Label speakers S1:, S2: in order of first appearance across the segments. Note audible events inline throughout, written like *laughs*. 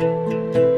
S1: you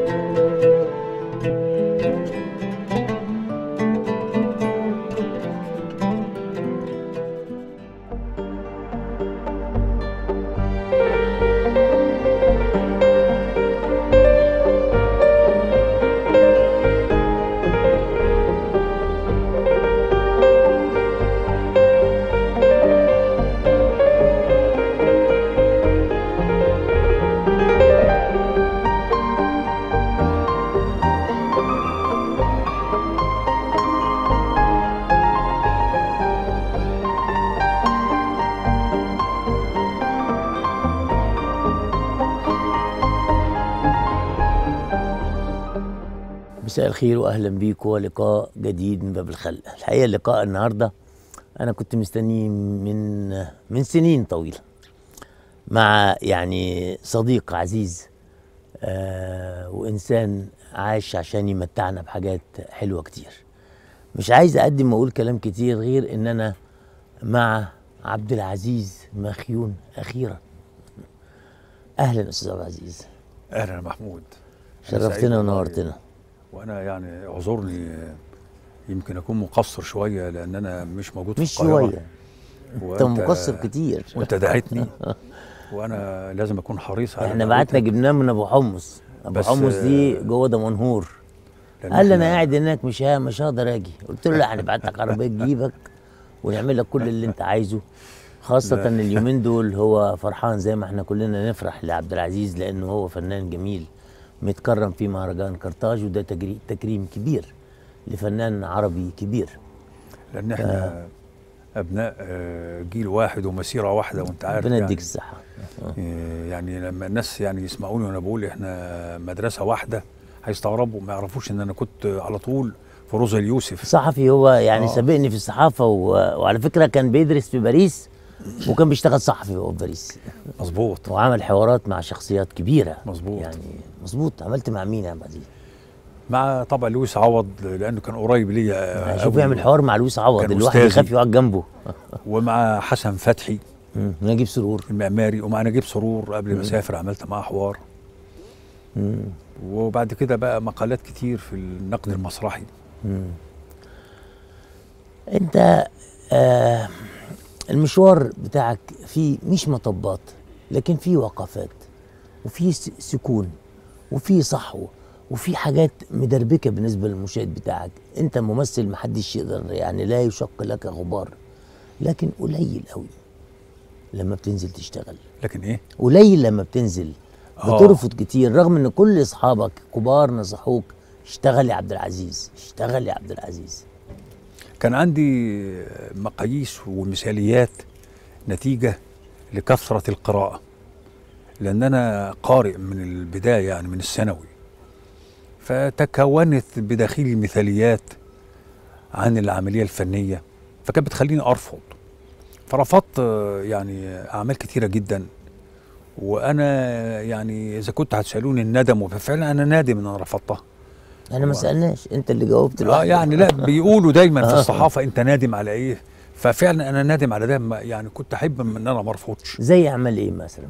S1: الخير واهلا بيكم ولقاء جديد من باب الخلق الحقيقه لقاء النهارده انا كنت مستنيه من من سنين طويله مع يعني صديق عزيز آه وانسان عاش عشان يمتعنا بحاجات حلوه كتير مش عايز اقدم واقول كلام كتير غير ان انا مع عبد العزيز مخيون اخيرا اهلا استاذ عبد
S2: العزيز اهلا محمود شرفتنا ونورتنا وانا يعني اعذرني يمكن اكون مقصر شويه لان انا مش موجود في مش القاهره شويه انت مقصر كتير وانت دعيتني *laughs* وانا لازم اكون حريص على احنا بعتنا
S1: جبناه من ابو حمص ابو حمص دي آه، جوه دمنهور قال لي انا قاعد هناك مش مش هقدر اجي قلت له لا هنبعت لك عربيه تجيبك ونعمل لك كل اللي انت عايزه خاصة اليومين دول هو فرحان زي ما احنا كلنا نفرح لعبد العزيز لأنه هو فنان جميل متكرم في مهرجان قرطاج وده تكريم كبير
S2: لفنان عربي كبير لان احنا ف... آه. ابناء آه، جيل واحد ومسيره واحده وانت عارف ربنا يديك يعني. الصحه آه. يعني لما الناس يعني يسمعوني وانا بقول احنا مدرسه واحده هيستغربوا ما يعرفوش ان انا كنت على طول في روز اليوسف صحفي هو يعني آه. سابقني في الصحافه و... وعلى فكره كان بيدرس في
S1: باريس وكان بيشتغل صحفي هو في باريس مظبوط وعمل حوارات مع شخصيات كبيره مظبوط يعني مظبوط عملت
S2: مع مين انا بعدين مع طبعا لويس عوض لانه كان قريب ليا شوف يعمل حوار مع لويس عوض الواحد يخاف يقعد جنبه *laughs* ومع حسن فتحي نجيب سرور المعماري ومع نجيب سرور قبل ما اسافر عملت معاه حوار مم. وبعد كده بقى مقالات كتير في النقد المسرحي
S1: مم. انت آه المشوار بتاعك فيه مش مطبات لكن فيه وقفات وفيه سكون وفي صحو وفي حاجات مدربكه بالنسبه للمشاهد بتاعك انت ممثل محدش يقدر يعني لا يشق لك غبار لكن قليل قوي لما بتنزل تشتغل لكن ايه قليل لما بتنزل آه. بترفض كتير رغم ان كل اصحابك كبار نصحوك اشتغل يا عبد العزيز اشتغل يا عبد العزيز
S2: كان عندي مقاييس ومثاليات نتيجه لكثره القراءه لأن أنا قارئ من البداية يعني من الثانوي فتكونت بداخلي مثاليات عن العملية الفنية فكانت بتخليني أرفض فرفضت يعني أعمال كثيره جدا وأنا يعني إذا كنت هتسألوني الندم ففعلا أنا نادم إن أنا رفضتها أنا ما سألناش أنت اللي جاوبت
S1: آه يعني لا بيقولوا دايما في *laughs* آه. الصحافة
S2: أنت نادم على إيه ففعلا أنا نادم على ده يعني كنت أحب إن أنا ما أرفضش زي عمل إيه مثلا؟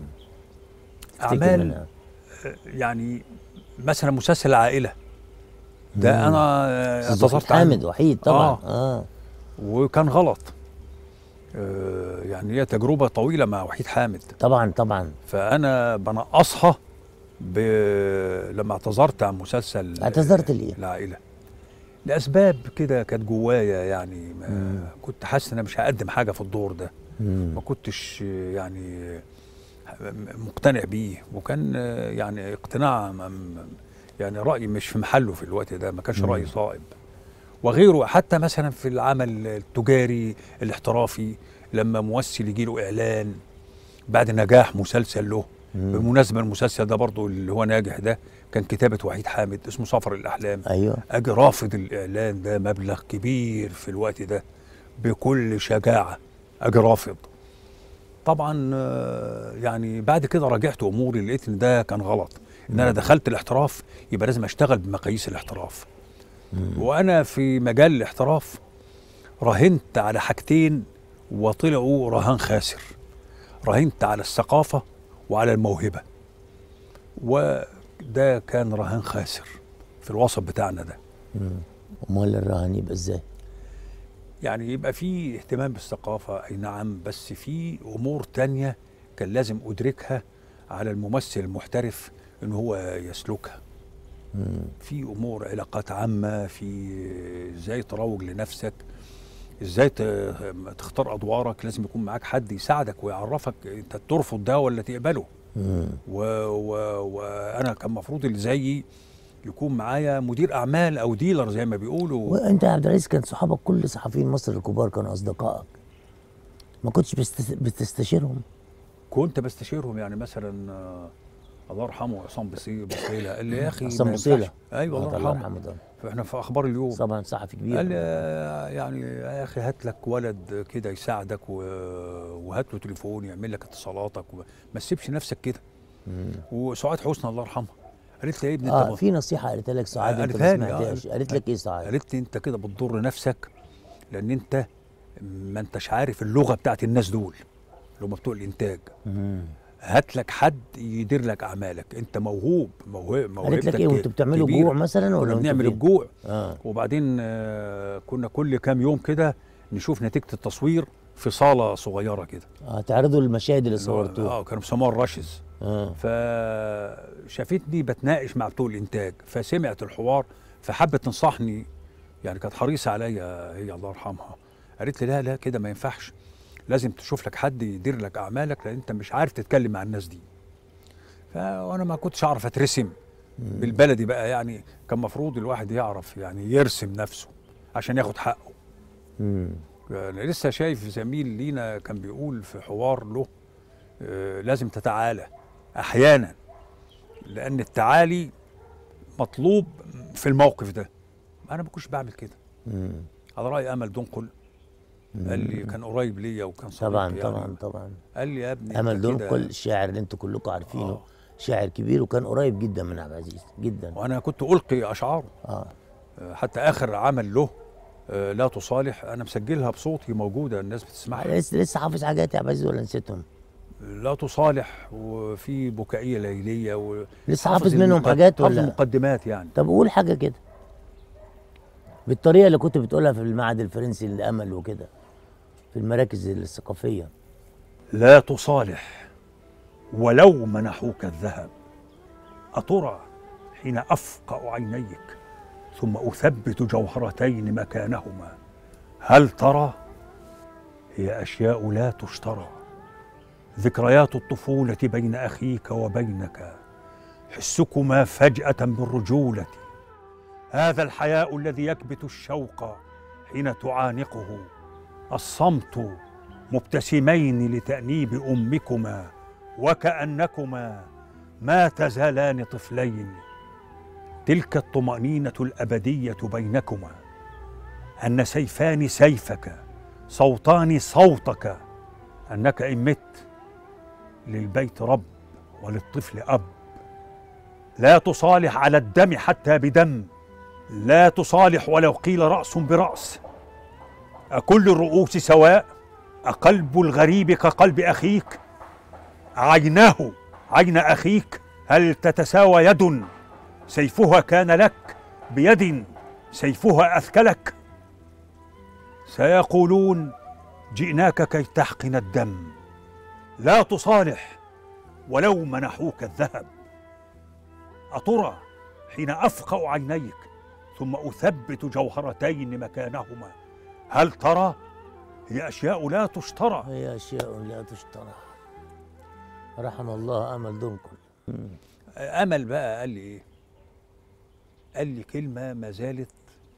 S2: اعمال آه، يعني مثلا مسلسل العائله ده مم. انا آه، اعتذرت حامد وحيد طبعا آه. آه. وكان غلط آه يعني هي تجربه طويله مع وحيد حامد طبعا طبعا فانا بنقصها ب... لما اعتذرت عن مسلسل آه،
S1: اعتذرت ليه؟
S2: العائله لاسباب كده كانت جوايا يعني ما كنت حاسس ان انا مش هقدم حاجه في الدور ده مم. ما كنتش يعني مقتنع بيه وكان يعني اقتناع يعني رأي مش في محله في الوقت ده ما كانش رأي صائب وغيره حتى مثلا في العمل التجاري الاحترافي لما ممثل يجي له إعلان بعد نجاح مسلسل له بمناسبة بالمناسبة المسلسل ده برضه اللي هو ناجح ده كان كتابة وحيد حامد اسمه سفر الأحلام أيوه أجي رافض الإعلان ده مبلغ كبير في الوقت ده بكل شجاعة أجي رافض طبعا آه، يعني بعد كده راجعت اموري لقيت ان ده كان غلط ان انا دخلت الاحتراف يبقى لازم اشتغل بمقاييس الاحتراف وانا في مجال الاحتراف راهنت على حاجتين وطلعوا رهان خاسر راهنت على الثقافه وعلى الموهبه وده كان رهان خاسر في الوسط بتاعنا ده
S1: امال الرهان يبقى ازاي
S2: يعني يبقى في اهتمام بالثقافة أي نعم بس في أمور تانية كان لازم أدركها على الممثل المحترف إن هو يسلكها في أمور علاقات عامة في إزاي تروج لنفسك ازاي تختار ادوارك لازم يكون معاك حد يساعدك ويعرفك انت ترفض ده ولا تقبله وانا و... و... كان المفروض اللي زيي يكون معايا مدير اعمال او ديلر زي ما بيقولوا وانت يا عبد العزيز
S1: كان صحابك كل صحفيين مصر الكبار كانوا اصدقائك ما كنتش بتستشيرهم
S2: كنت بستشيرهم يعني مثلا آه، الله يرحمه عصام بصيله قال لي يا اخي عصام بصيله ايوه الله آه، يرحمه فاحنا في اخبار اليوم طبعا صحفي كبير قال لي آه، يعني يا اخي هات لك ولد كده يساعدك وهات له تليفون يعمل لك اتصالاتك ما تسيبش نفسك كده وسعاد حسني الله يرحمها قالت لي يا ابني اه في
S1: نصيحه قالتها لك سعاد انت ما سمعتهاش آه، قالت لك ايه سعاد؟
S2: قالت لي انت كده بتضر نفسك لان انت ما انتش عارف اللغه بتاعت الناس دول اللي هم بتوع الانتاج هات لك حد يدير لك اعمالك انت موهوب موهوب قالت لك ايه وانتوا بتعملوا جوع مثلا ولا كنا بنعمل الجوع آه. وبعدين آه كنا كل كام يوم كده نشوف نتيجه التصوير في صاله صغيره كده اه تعرضوا المشاهد اللي صورتوها اه كانوا بيسموها الراشز آه. فشافتني بتناقش مع بتوع الانتاج فسمعت الحوار فحبت تنصحني يعني كانت حريصه عليا هي الله يرحمها قالت لي لا لا كده ما ينفعش لازم تشوف لك حد يدير لك اعمالك لان انت مش عارف تتكلم مع الناس دي فانا ما كنتش اعرف اترسم بالبلدي بقى يعني كان مفروض الواحد يعرف يعني يرسم نفسه عشان ياخد حقه أنا يعني لسه شايف زميل لينا كان بيقول في حوار له آه لازم تتعالى احيانا لان التعالي مطلوب في الموقف ده انا ما كنتش بعمل كده مم. على راي امل دنقل قال لي كان قريب ليا وكان صديقي طبعا يعني طبعا طبعا قال لي يا ابني امل دنقل
S1: الشاعر اللي انتوا كلكم عارفينه آه. شاعر كبير
S2: وكان قريب جدا من عبد العزيز جدا وانا كنت القي اشعاره آه. حتى اخر عمل له آه، لا تصالح انا مسجلها بصوتي موجوده الناس بتسمعها لسه لسه حافظ حاجات يا عبد
S1: العزيز ولا نسيتهم
S2: لا تصالح وفي بكائيه ليليه و لسه حافظ منهم حاجات ولا حافظ مقدمات يعني طب قول حاجه
S1: كده بالطريقه اللي كنت بتقولها في المعهد الفرنسي للامل وكده في المراكز الثقافيه
S2: لا تصالح ولو منحوك الذهب أترى حين أفقأ عينيك ثم أثبت جوهرتين مكانهما هل ترى هي أشياء لا تشترى ذكريات الطفولة بين أخيك وبينك حسكما فجأة بالرجولة هذا الحياء الذي يكبت الشوق حين تعانقه الصمت مبتسمين لتأنيب أمكما وكأنكما ما تزالان طفلين تلك الطمأنينة الأبدية بينكما أن سيفان سيفك صوتان صوتك أنك إن مت للبيت رب وللطفل أب لا تصالح على الدم حتى بدم لا تصالح ولو قيل رأس برأس أكل الرؤوس سواء أقلب الغريب كقلب أخيك عيناه عين أخيك هل تتساوى يد سيفها كان لك بيد سيفها أثكلك سيقولون جئناك كي تحقن الدم لا تصالح ولو منحوك الذهب أترى حين أفقأ عينيك ثم أثبت جوهرتين مكانهما هل ترى هي أشياء لا تشترى هي أشياء لا تشترى رحم الله أمل دنكل أمل بقى قال لي إيه قال لي كلمة ما زالت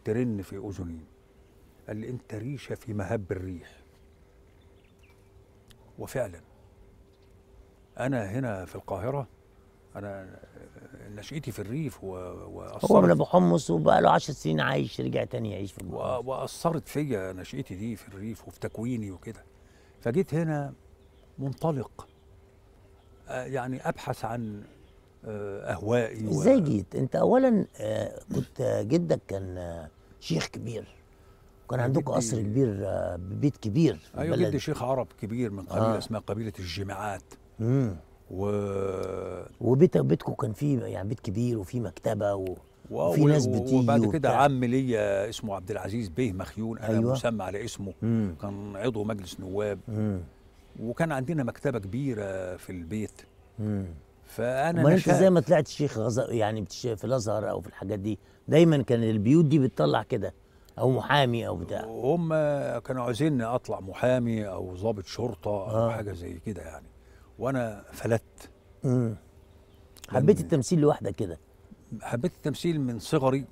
S2: ترن في أذني قال لي أنت ريشة في مهب الريح وفعلا انا هنا في القاهره انا نشأتي في الريف و... وأثرت هو من ابو حمص
S1: وبقى له 10 سنين عايش رجع تاني
S2: يعيش في و... واثرت فيا نشأتي دي في الريف وفي تكويني وكده فجيت هنا منطلق آه، يعني ابحث عن
S1: آه، اهوائي ازاي جيت انت اولا آه، كنت جدك كان شيخ كبير وكان عندك قصر كبير ببيت كبير في ايوه جدي
S2: شيخ عرب كبير من قبيله آه. اسمها قبيله الجماعات و وبيت بيتكم
S1: كان فيه يعني بيت كبير وفيه مكتبه و... وفي ناس بتيجي وبعد كده
S2: عم ليا اسمه عبد العزيز بيه مخيون انا أيوة. مسمى على اسمه مم. كان عضو مجلس نواب مم. وكان عندنا مكتبه كبيره في البيت مم. فانا ما انت ازاي ما
S1: طلعت شيخ يعني في الازهر او في الحاجات دي دايما كان البيوت دي بتطلع كده
S2: او محامي او بتاع هم كانوا عايزيني اطلع محامي او ضابط شرطه او آه. حاجه زي كده يعني وانا فلت امم حبيت التمثيل لوحدك كده حبيت التمثيل من صغري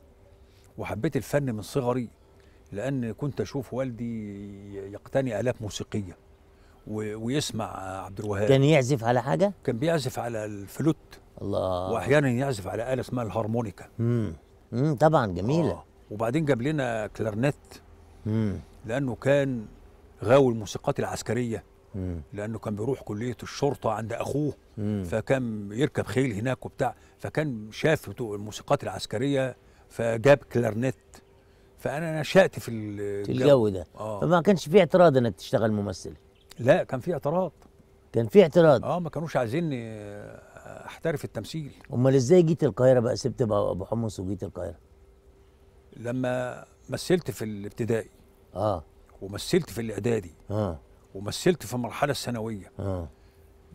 S2: وحبيت الفن من صغري لان كنت اشوف والدي يقتني الات موسيقيه ويسمع عبد الوهاب كان يعزف على حاجه كان بيعزف على الفلوت الله واحيانا يعزف على اله اسمها الهارمونيكا امم امم طبعا جميله آه. وبعدين جاب لنا كلارنت امم لانه كان غاوي الموسيقات العسكريه مم. لانه كان بيروح كليه الشرطه عند اخوه مم. فكان يركب خيل هناك وبتاع فكان شاف الموسيقات العسكريه فجاب كلارنت فانا نشات في الجو, ده آه. فما كانش في اعتراض انك تشتغل ممثل لا كان في اعتراض كان في اعتراض اه ما كانوش عايزيني آه، احترف التمثيل
S1: امال ازاي جيت القاهره بقى سبت ابو حمص وجيت القاهره
S2: لما مثلت في الابتدائي اه ومثلت في الاعدادي اه ومثلت في المرحله الثانويه اه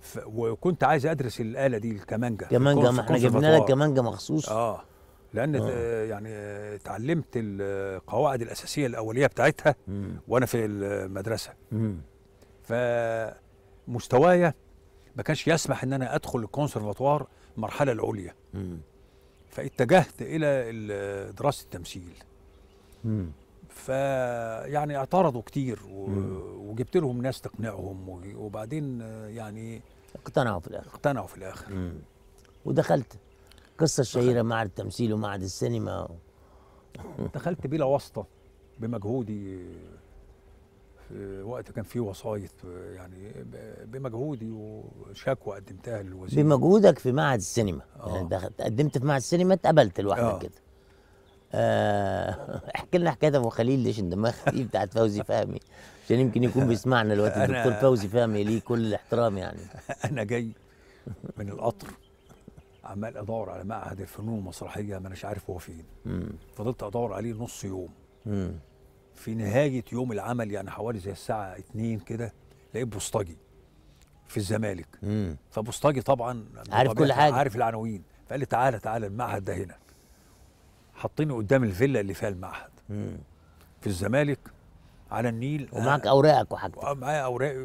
S2: ف... وكنت عايز ادرس الاله دي الكمانجه كمانجا ما احنا جبنا لك كمانجه مخصوص اه لان آه. يعني اتعلمت القواعد الاساسيه الاوليه بتاعتها مم. وانا في المدرسه مم. فمستوايا ما كانش يسمح ان انا ادخل الكونسرفاتوار المرحله العليا مم. فاتجهت الى دراسه التمثيل مم. فيعني اعترضوا كتير وجبت لهم ناس تقنعهم وبعدين يعني اقتنعوا في الاخر اقتنعوا في الاخر مم.
S1: ودخلت قصه شهيره معهد التمثيل ومعهد السينما دخلت بلا واسطه
S2: بمجهودي في وقت كان في وسايط يعني بمجهودي وشكوى قدمتها للوزير
S1: بمجهودك في معهد السينما آه. يعني دخلت قدمت في معهد السينما اتقبلت لوحدك آه. كده آه، *laughs* احكي لنا حكايه ابو خليل ليش الدماغ *laughs* دي بتاعت فوزي فهمي عشان يمكن يكون بيسمعنا دلوقتي الدكتور فوزي
S2: فهمي ليه كل الاحترام يعني *laughs* انا جاي من القطر عمال ادور على معهد الفنون المسرحيه ما اناش عارف هو فين فضلت ادور عليه نص يوم في نهايه يوم العمل يعني حوالي زي الساعه 2 كده لقيت بوسطجي في الزمالك فبوسطجي طبعا عارف كل حاجه عارف العناوين فقال لي تعالى تعالى المعهد ده هنا حاطيني قدام الفيلا اللي فيها المعهد مم. في الزمالك على النيل ومعاك اوراقك وحاجتك معايا اوراقي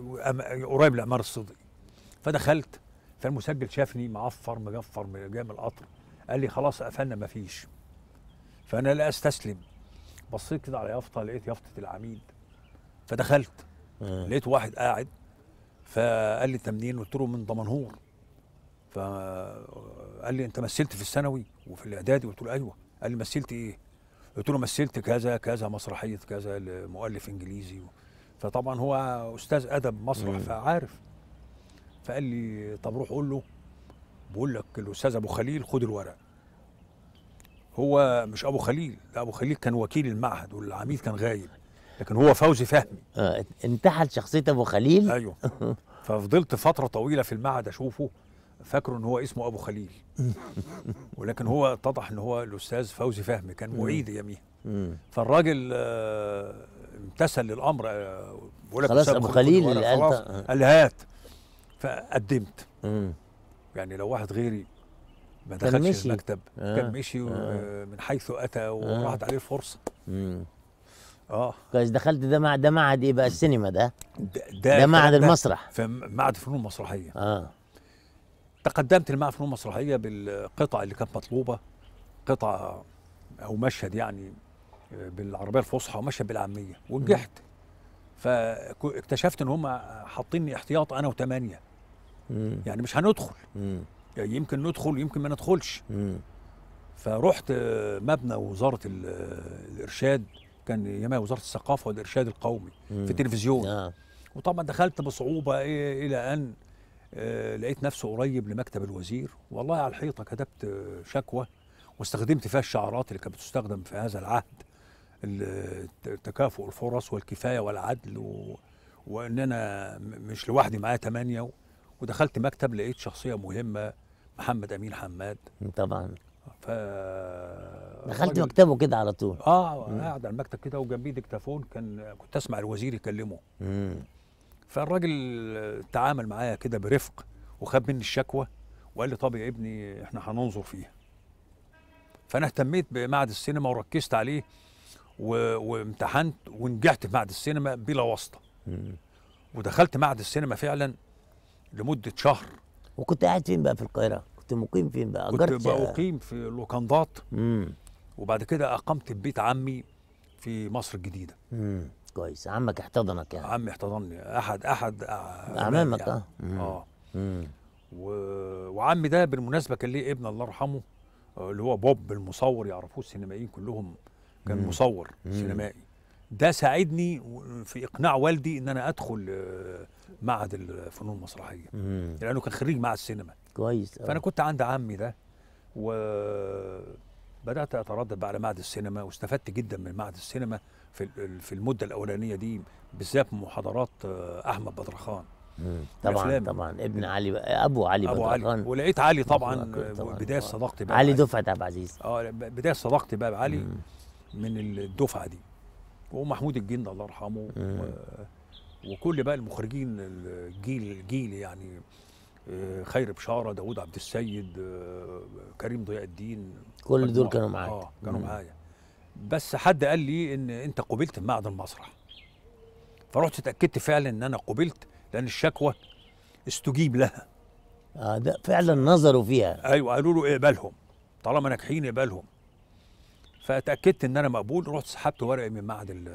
S2: قريب لعمار الصدقي فدخلت فالمسجل شافني معفر مجفر جاي من القطر قال لي خلاص قفلنا مفيش فانا لا استسلم بصيت كده على يافطه لقيت يافطه العميد فدخلت مم. لقيت واحد قاعد فقال لي انت منين؟ قلت له من دمنهور فقال لي انت مثلت في الثانوي وفي الاعدادي قلت له ايوه قال لي مثلت ايه؟ قلت له مثلت كذا كذا مسرحيه كذا لمؤلف انجليزي فطبعا هو استاذ ادب مسرح فعارف فقال لي طب روح قول له بقول لك الاستاذ ابو خليل خد الورق هو مش ابو خليل لا ابو خليل كان وكيل المعهد والعميد كان غايب لكن هو فوزي فهمي اه انتحل شخصيه ابو خليل ايوه *laughs* ففضلت فتره طويله في المعهد اشوفه فاكره ان هو اسمه ابو خليل *laughs* ولكن هو اتضح ان هو الاستاذ فوزي فهمي كان معيد يمين فالراجل آه، امتثل للامر بيقول آه، لك خلاص ابو خليل قال هات فقدمت يعني لو واحد غيري ما دخلش المكتب آه. كان مشي آه. من حيث اتى وراحت آه. عليه الفرصه اه
S1: كويس دخلت ده مع ده معهد ايه بقى السينما ده ده, ده, ده معهد المسرح
S2: في معهد فنون مسرحيه اه تقدمت المعهد فنون مسرحيه بالقطع اللي كانت مطلوبه قطع او مشهد يعني آه، بالعربيه الفصحى ومشهد بالعاميه ونجحت فاكتشفت ان هم حاطيني احتياط انا وثمانيه يعني مش هندخل يعني يمكن ندخل يمكن ما ندخلش فرحت آه، مبنى وزاره آه، الارشاد كان يما وزاره الثقافه والارشاد القومي في التلفزيون وطبعا دخلت بصعوبه إيه، الى ان آه، لقيت نفسه قريب لمكتب الوزير والله على الحيطه كتبت شكوى واستخدمت فيها الشعارات اللي كانت بتستخدم في هذا العهد تكافؤ الفرص والكفايه والعدل و... وان انا مش لوحدي معايا ثمانيه و... ودخلت مكتب لقيت شخصيه مهمه محمد امين حماد طبعا ف دخلت راجل... مكتبه
S1: كده على طول اه قاعد
S2: على المكتب كده وجنبي ديكتافون كان كنت اسمع الوزير يكلمه مم. فالراجل تعامل معايا كده برفق وخد مني الشكوى وقال لي طب يا ابني احنا هننظر فيها فانا اهتميت بمعهد السينما وركزت عليه و... وامتحنت ونجحت في معهد السينما بلا واسطه ودخلت معهد السينما فعلا لمده شهر
S1: وكنت قاعد فين بقى في القاهره كنت مقيم فين بقى كنت بقى مقيم
S2: في لوكاندات وبعد كده اقمت في بيت عمي في مصر الجديده مم. كويس عمك احتضنك يعني عمي احتضنني احد احد اعمامك يعني. اه
S1: اه و...
S2: وعمي ده بالمناسبه كان ليه ابن الله يرحمه آه، اللي هو بوب المصور يعرفوه السينمائيين كلهم كان مم. مصور مم. سينمائي ده ساعدني في اقناع والدي ان انا ادخل آه، معهد الفنون المسرحيه مم. لانه كان خريج معهد السينما كويس آه. فانا كنت عند عمي ده وبدات اتردد بقى على معهد السينما واستفدت جدا من معهد السينما في في المده الاولانيه دي بالذات محاضرات آه، احمد بدرخان طبعا طبعا ابن علي ابو علي ابو بدرخان. علي ولقيت علي طبعا, طبعاً بدايه صداقتي بقى علي دفعه عبد العزيز اه بدايه صداقتي بقى علي مم. من الدفعه دي ومحمود الجند الله يرحمه وكل بقى المخرجين الجيل الجيل يعني آه، خير بشاره داوود عبد السيد آه، كريم ضياء الدين كل دول كانوا معاك اه كانوا معايا بس حد قال لي ان انت قبلت في معهد المسرح فرحت اتاكدت فعلا ان انا قبلت لان الشكوى استجيب لها اه ده فعلا نظروا فيها ايوه قالوا له اقبلهم طالما ناجحين اقبلهم فاتاكدت ان انا مقبول رحت سحبت ورقي من معهد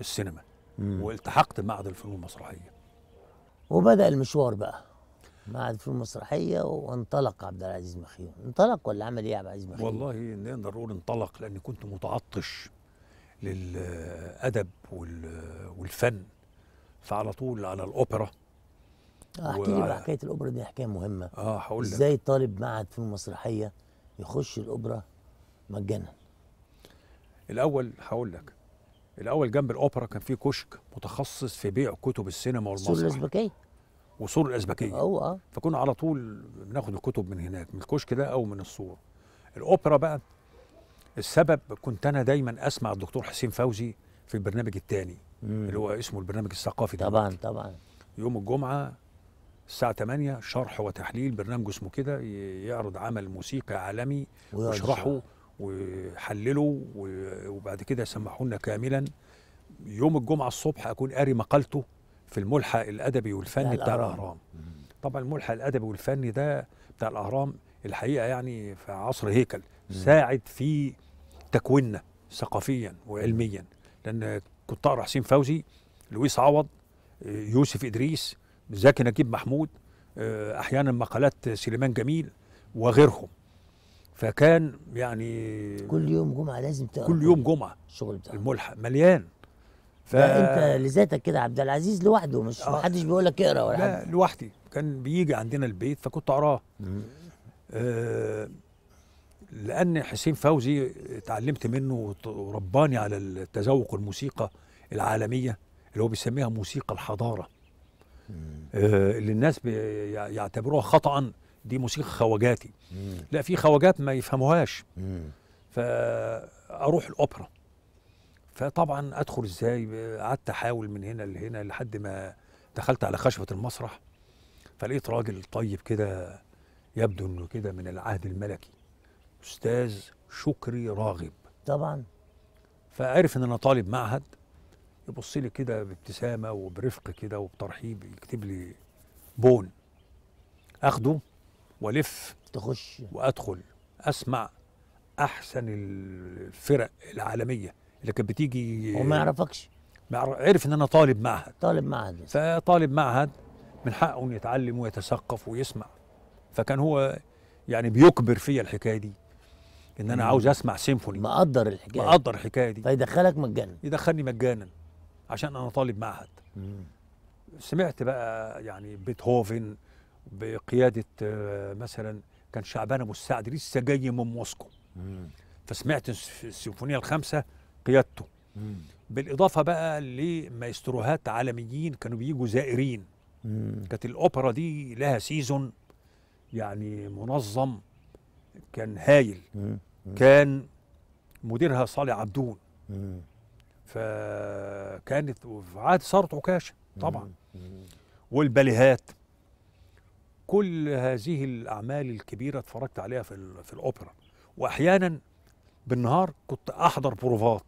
S2: السينما مم. والتحقت بمعهد الفنون المسرحيه وبدا المشوار بقى
S1: معهد فنون مسرحيه وانطلق عبد العزيز
S2: مخيون انطلق ولا عمل ايه يا عبد العزيز مخيون والله نقدر نقول انطلق لاني كنت متعطش للادب والفن فعلى طول على الاوبرا آه، احكي لي بقى
S1: حكايه الاوبرا دي حكايه مهمه اه هقول لك ازاي
S2: طالب معهد فنون مسرحيه يخش الاوبرا مجانا الاول هقول لك الاول جنب الاوبرا كان في كشك متخصص في بيع كتب السينما والمسرح السور الازبكيه وصور الازبكيه اه فكنا على طول بناخد الكتب من هناك من الكشك ده او من الصور الاوبرا بقى السبب كنت انا دايما اسمع الدكتور حسين فوزي في البرنامج الثاني اللي هو اسمه البرنامج الثقافي طبعا دلوقتي. طبعا يوم الجمعه الساعة 8 شرح وتحليل برنامج اسمه كده يعرض عمل موسيقي عالمي ويشرحه ويحلله وبعد كده يسمحوا لنا كاملا يوم الجمعة الصبح أكون قاري مقالته في الملحق الادبي والفني بتاع الاهرام طبعا الملحق الادبي والفني ده بتاع الاهرام الحقيقه يعني في عصر هيكل ساعد في تكويننا ثقافيا وعلميا لان كنت حسين فوزي لويس عوض يوسف ادريس زكي نجيب محمود آه، احيانا مقالات سليمان جميل وغيرهم فكان يعني كل يوم جمعه لازم تقرا كل يوم جمعه الشغل بتاعه الملحق مليان ف... انت
S1: لذاتك كده عبد العزيز لوحده مش آه. محدش
S2: بيقول لك اقرا ولا لا حد. لوحدي كان بيجي عندنا البيت فكنت اقراه آه لان حسين فوزي اتعلمت منه ورباني على التذوق الموسيقى العالميه اللي هو بيسميها موسيقى الحضاره آه اللي الناس بيعتبروها خطا دي موسيقى خواجاتي لا في خواجات ما يفهموهاش فاروح الاوبرا فطبعا ادخل ازاي قعدت احاول من هنا لهنا لحد ما دخلت على خشبه المسرح فلقيت راجل طيب كده يبدو انه كده من العهد الملكي استاذ شكري راغب طبعا فعرف ان انا طالب معهد يبص لي كده بابتسامه وبرفق كده وبترحيب يكتب لي بون اخده والف تخش وادخل اسمع احسن الفرق العالميه لكن بتيجي بتيجي وما يعرفكش عرف ان انا طالب معهد طالب معهد فطالب معهد من حقه انه يتعلم ويتثقف ويسمع فكان هو يعني بيكبر فيا الحكايه دي ان انا عاوز اسمع سيمفوني مقدر الحكايه مقدر الحكايه دي فيدخلك مجانا يدخلني مجانا عشان انا طالب معهد مم. سمعت بقى يعني بيتهوفن بقياده آه، مثلا كان شعبان ابو السعد لسه جاي من موسكو مم. فسمعت السيمفونيه الخامسه قيادته بالاضافه بقى لمايستروهات عالميين كانوا بيجوا زائرين كانت الاوبرا دي لها سيزون يعني منظم كان هايل كان مديرها صالح عبدون فكانت في عهد صارت عكاشه طبعا والباليهات كل هذه الاعمال الكبيره اتفرجت عليها في في الاوبرا واحيانا بالنهار كنت احضر بروفات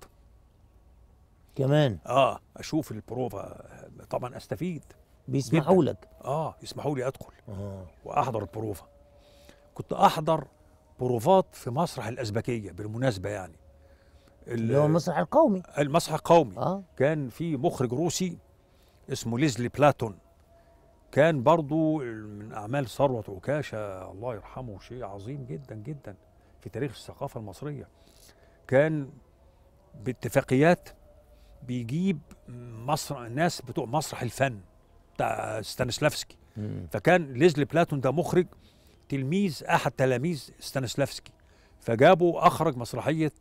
S2: كمان اه اشوف البروفا طبعا استفيد بيسمحوا لك اه يسمحوا لي ادخل آه. واحضر البروفا كنت احضر بروفات في مسرح الازبكيه بالمناسبه يعني اللي هو المسرح القومي المسرح القومي آه. كان في مخرج روسي اسمه ليزلي بلاتون كان برضو من اعمال ثروت عكاشه الله يرحمه شيء عظيم جدا جدا في تاريخ الثقافه المصريه كان باتفاقيات بيجيب مصر ناس بتوع مسرح الفن بتاع ستانسلافسكي فكان ليزلي بلاتون ده مخرج تلميذ احد تلاميذ ستانسلافسكي فجابوا اخرج مسرحيه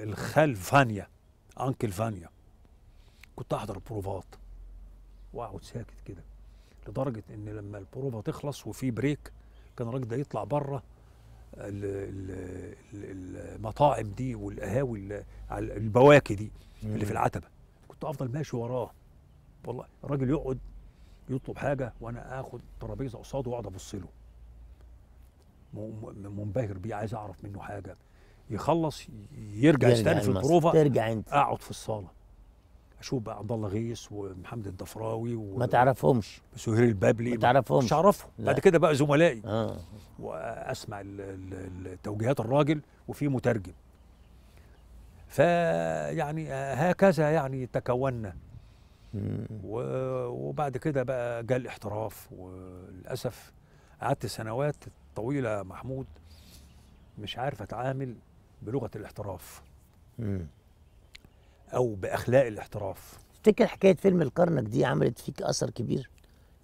S2: الخال فانيا انكل فانيا كنت احضر البروفات واقعد ساكت كده لدرجه ان لما البروفه تخلص وفي بريك كان الراجل ده يطلع بره المطاعم دي والقهاوي البواكي دي اللي في العتبه كنت افضل ماشي وراه والله الراجل يقعد يطلب حاجه وانا اخد ترابيزه قصاده واقعد ابص له منبهر بيه عايز اعرف منه حاجه يخلص يرجع في البروفه ترجع انت اقعد في الصاله شوف بقى عبد الله غيث ومحمد الدفراوي و... ما تعرفهمش سهير البابلي ما تعرفهمش مش اعرفهم بعد كده بقى زملائي آه. واسمع توجيهات الراجل وفي مترجم فيعني هكذا يعني تكوننا و... وبعد كده بقى جاء الاحتراف وللاسف قعدت سنوات طويله محمود مش عارف اتعامل بلغه الاحتراف مم. او باخلاق الاحتراف
S1: تفتكر حكايه فيلم الكرنك دي عملت فيك اثر كبير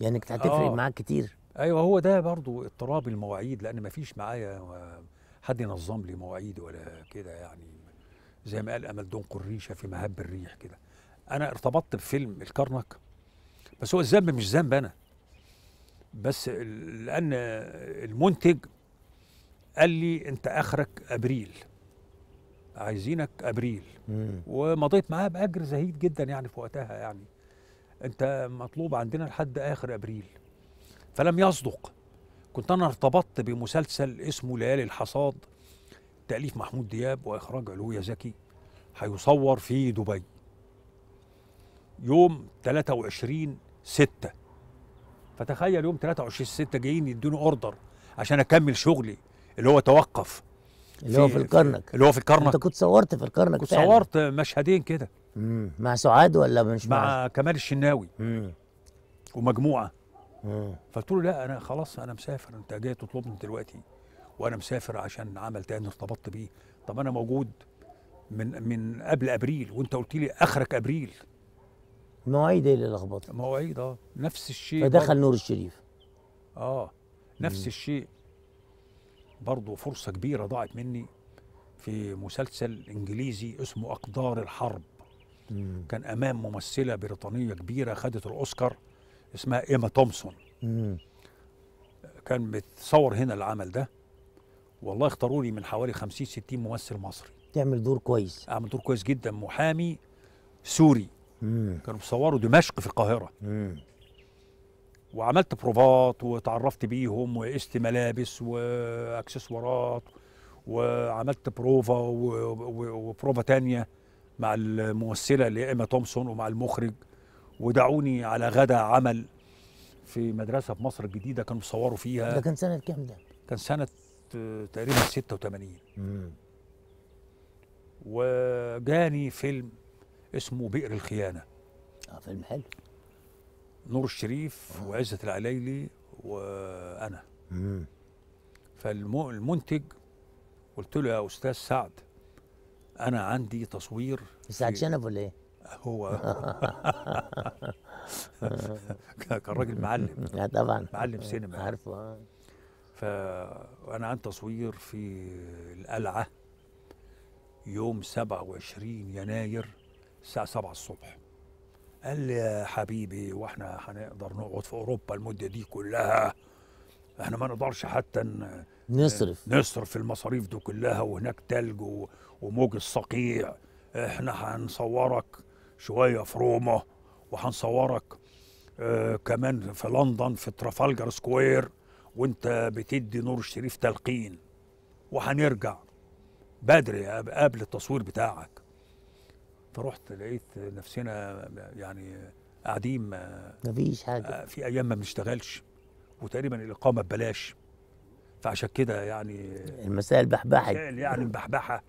S1: يعني كانت هتفرق آه. معاك كتير
S2: ايوه هو ده برضو اضطراب المواعيد لان ما فيش معايا حد ينظم لي مواعيد ولا كده يعني زي ما قال امل دون قريشه في مهب الريح كده انا ارتبطت بفيلم الكرنك بس هو الذنب مش ذنب انا بس لان المنتج قال لي انت اخرك ابريل عايزينك ابريل ومضيت معاه باجر زهيد جدا يعني في وقتها يعني انت مطلوب عندنا لحد اخر ابريل فلم يصدق كنت انا ارتبطت بمسلسل اسمه ليالي الحصاد تاليف محمود دياب واخراج علوية زكي هيصور في دبي يوم 23 6 فتخيل يوم 23 6 جايين يدوني اوردر عشان اكمل شغلي اللي هو توقف اللي هو في الكرنك اللي هو في الكرنك انت كنت
S1: صورت في الكرنك كنت صورت مشهدين
S2: كده مع سعاد ولا مش مع مع كمال الشناوي مم. ومجموعه فقلت له لا انا خلاص انا مسافر انت جاي تطلبني دلوقتي وانا مسافر عشان عمل تاني ارتبطت بيه طب انا موجود من من قبل ابريل وانت قلت لي اخرك ابريل مواعيد ايه اللي لخبطت مواعيد اه نفس الشيء فدخل نور الشريف اه نفس مم. الشيء برضه فرصة كبيرة ضاعت مني في مسلسل إنجليزي اسمه أقدار الحرب مم. كان أمام ممثلة بريطانية كبيرة خدت الأوسكار اسمها إيما تومسون مم. كان بتصور هنا العمل ده والله اختاروا لي من حوالي 50 60 ممثل مصري تعمل دور كويس اعمل دور كويس جدا محامي سوري مم. كانوا بيصوروا دمشق في القاهره مم. وعملت بروفات وتعرفت بيهم وقست ملابس واكسسوارات وعملت بروفا وبروفا تانية مع الممثلة اللي إيما تومسون ومع المخرج ودعوني على غدا عمل في مدرسة في مصر الجديدة كانوا بيصوروا فيها ده كان سنة كام ده؟ كان سنة تقريبا 86 وجاني فيلم اسمه بئر الخيانة اه فيلم حلو نور الشريف آه. وعزت العليلي وانا فالمنتج قلت له يا استاذ سعد انا عندي تصوير سعد شنب ولا ايه هو *laughs* كان راجل معلم آه، طبعا معلم سينما آه، عارفه فانا عندي تصوير في القلعه يوم 27 يناير الساعه 7 الصبح قال لي يا حبيبي واحنا هنقدر نقعد في اوروبا المده دي كلها احنا ما نقدرش حتى نصرف نصرف المصاريف دي كلها وهناك تلج وموج الصقيع احنا هنصورك شويه في روما وهنصورك اه كمان في لندن في ترافالجر سكوير وانت بتدي نور الشريف تلقين وهنرجع بدري قبل التصوير بتاعك فرحت لقيت نفسنا يعني قاعدين مفيش حاجه آه، في ايام ما بنشتغلش وتقريبا الاقامه ببلاش فعشان كده يعني المسائل بحبحت يعني مبحبحه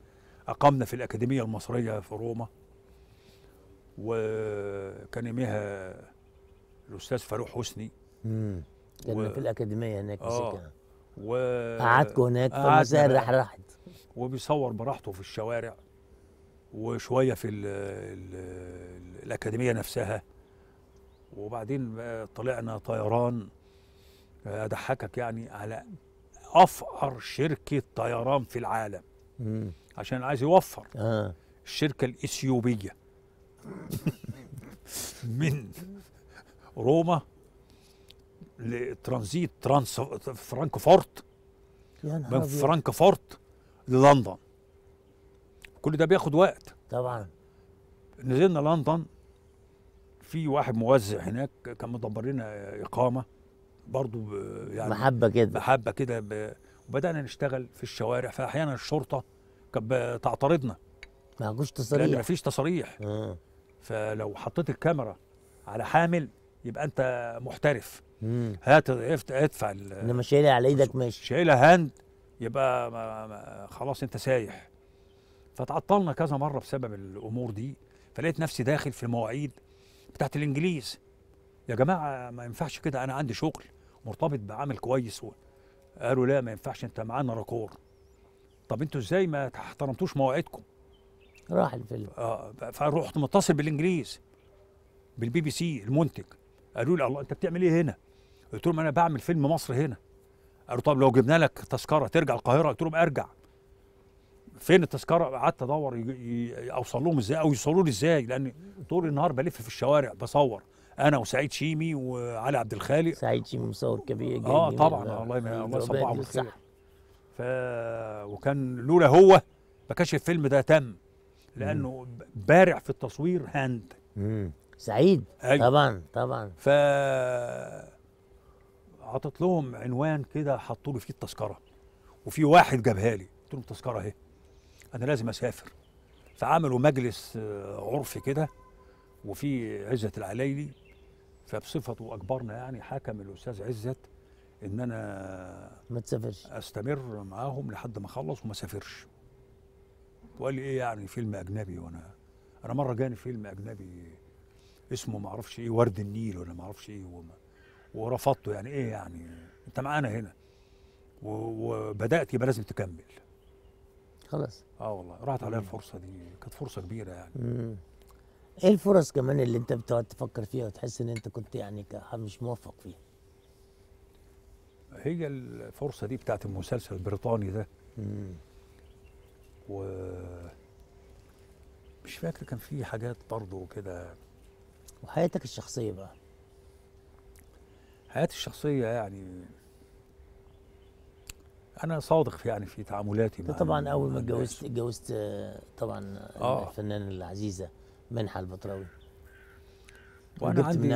S2: اقمنا في الاكاديميه المصريه في روما وكان يوميها الاستاذ فاروق حسني امم كان و... في الاكاديميه هناك آه و قعدتكم هناك فالمسائل راح راحت وبيصور براحته في الشوارع وشويه في ال ال الاكاديميه نفسها وبعدين طلعنا طيران اضحكك يعني على افقر شركه طيران في العالم مم. عشان عايز يوفر آه. الشركه الاثيوبيه من روما لترانزيت ترانس فرانكفورت من فرانكفورت للندن كل ده بياخد وقت طبعا نزلنا لندن في واحد موزع هناك كان مدبر لنا اقامه برضه يعني محبه كده محبه كده وبدانا نشتغل في الشوارع فاحيانا الشرطه كانت بتعترضنا ما عندوش تصريح لان مفيش تصاريح آه. فلو حطيت الكاميرا على حامل يبقى انت محترف هات ادفع انما شايلها على ايدك ماشي شايلها هاند يبقى ما ما خلاص انت سايح فتعطلنا كذا مره بسبب الامور دي فلقيت نفسي داخل في المواعيد بتاعت الانجليز يا جماعه ما ينفعش كده انا عندي شغل مرتبط بعمل كويس و... قالوا لا ما ينفعش انت معانا راكور طب انتوا ازاي ما احترمتوش مواعيدكم راح الفيلم اه فروحت متصل بالانجليز بالبي بي سي المنتج قالوا لي الله انت بتعمل ايه هنا قلت لهم انا بعمل فيلم مصر هنا قالوا طب لو جبنا لك تذكره ترجع القاهره قلت لهم ارجع فين التذكره قعدت ادور اوصل لهم ازاي او يوصلوا لي ازاي لان طول النهار بلف في الشوارع بصور انا وسعيد شيمي وعلي عبد الخالق سعيد شيمي مصور كبير جدا اه طبعا الله آه، الله يصبعه ف وكان لولا هو ما كانش الفيلم ده تم لانه بارع في التصوير هاند مم. سعيد أيوه. طبعا طبعا ف عطت لهم عنوان كده حطوا لي فيه التذكره وفي واحد جابها لي قلت لهم التذكره اهي انا لازم اسافر فعملوا مجلس آه، عرفي كده وفي عزت العلايلي فبصفته اكبرنا يعني حكم الاستاذ عزت ان انا ما تسافرش استمر معاهم لحد ما اخلص وما اسافرش وقال لي ايه يعني فيلم اجنبي وانا انا مره جاني فيلم اجنبي اسمه ما اعرفش ايه ورد النيل ولا ما اعرفش ايه وما ورفضته يعني ايه يعني انت معانا هنا وبدات يبقى لازم تكمل خلاص اه والله راحت عليا الفرصه دي كانت فرصه كبيره يعني مم.
S1: ايه الفرص كمان اللي انت بتقعد تفكر فيها وتحس ان انت كنت يعني مش موفق
S2: فيها هي الفرصه دي بتاعت المسلسل البريطاني ده مم. و مش فاكر كان في حاجات برضه كده وحياتك الشخصيه بقى حياتي الشخصيه يعني انا صادق يعني
S1: في تعاملاتي مع طبعا اول ما اتجوزت اتجوزت آه، طبعا آه. الفنانه العزيزه
S2: منحه البطراوي
S1: وانا عندي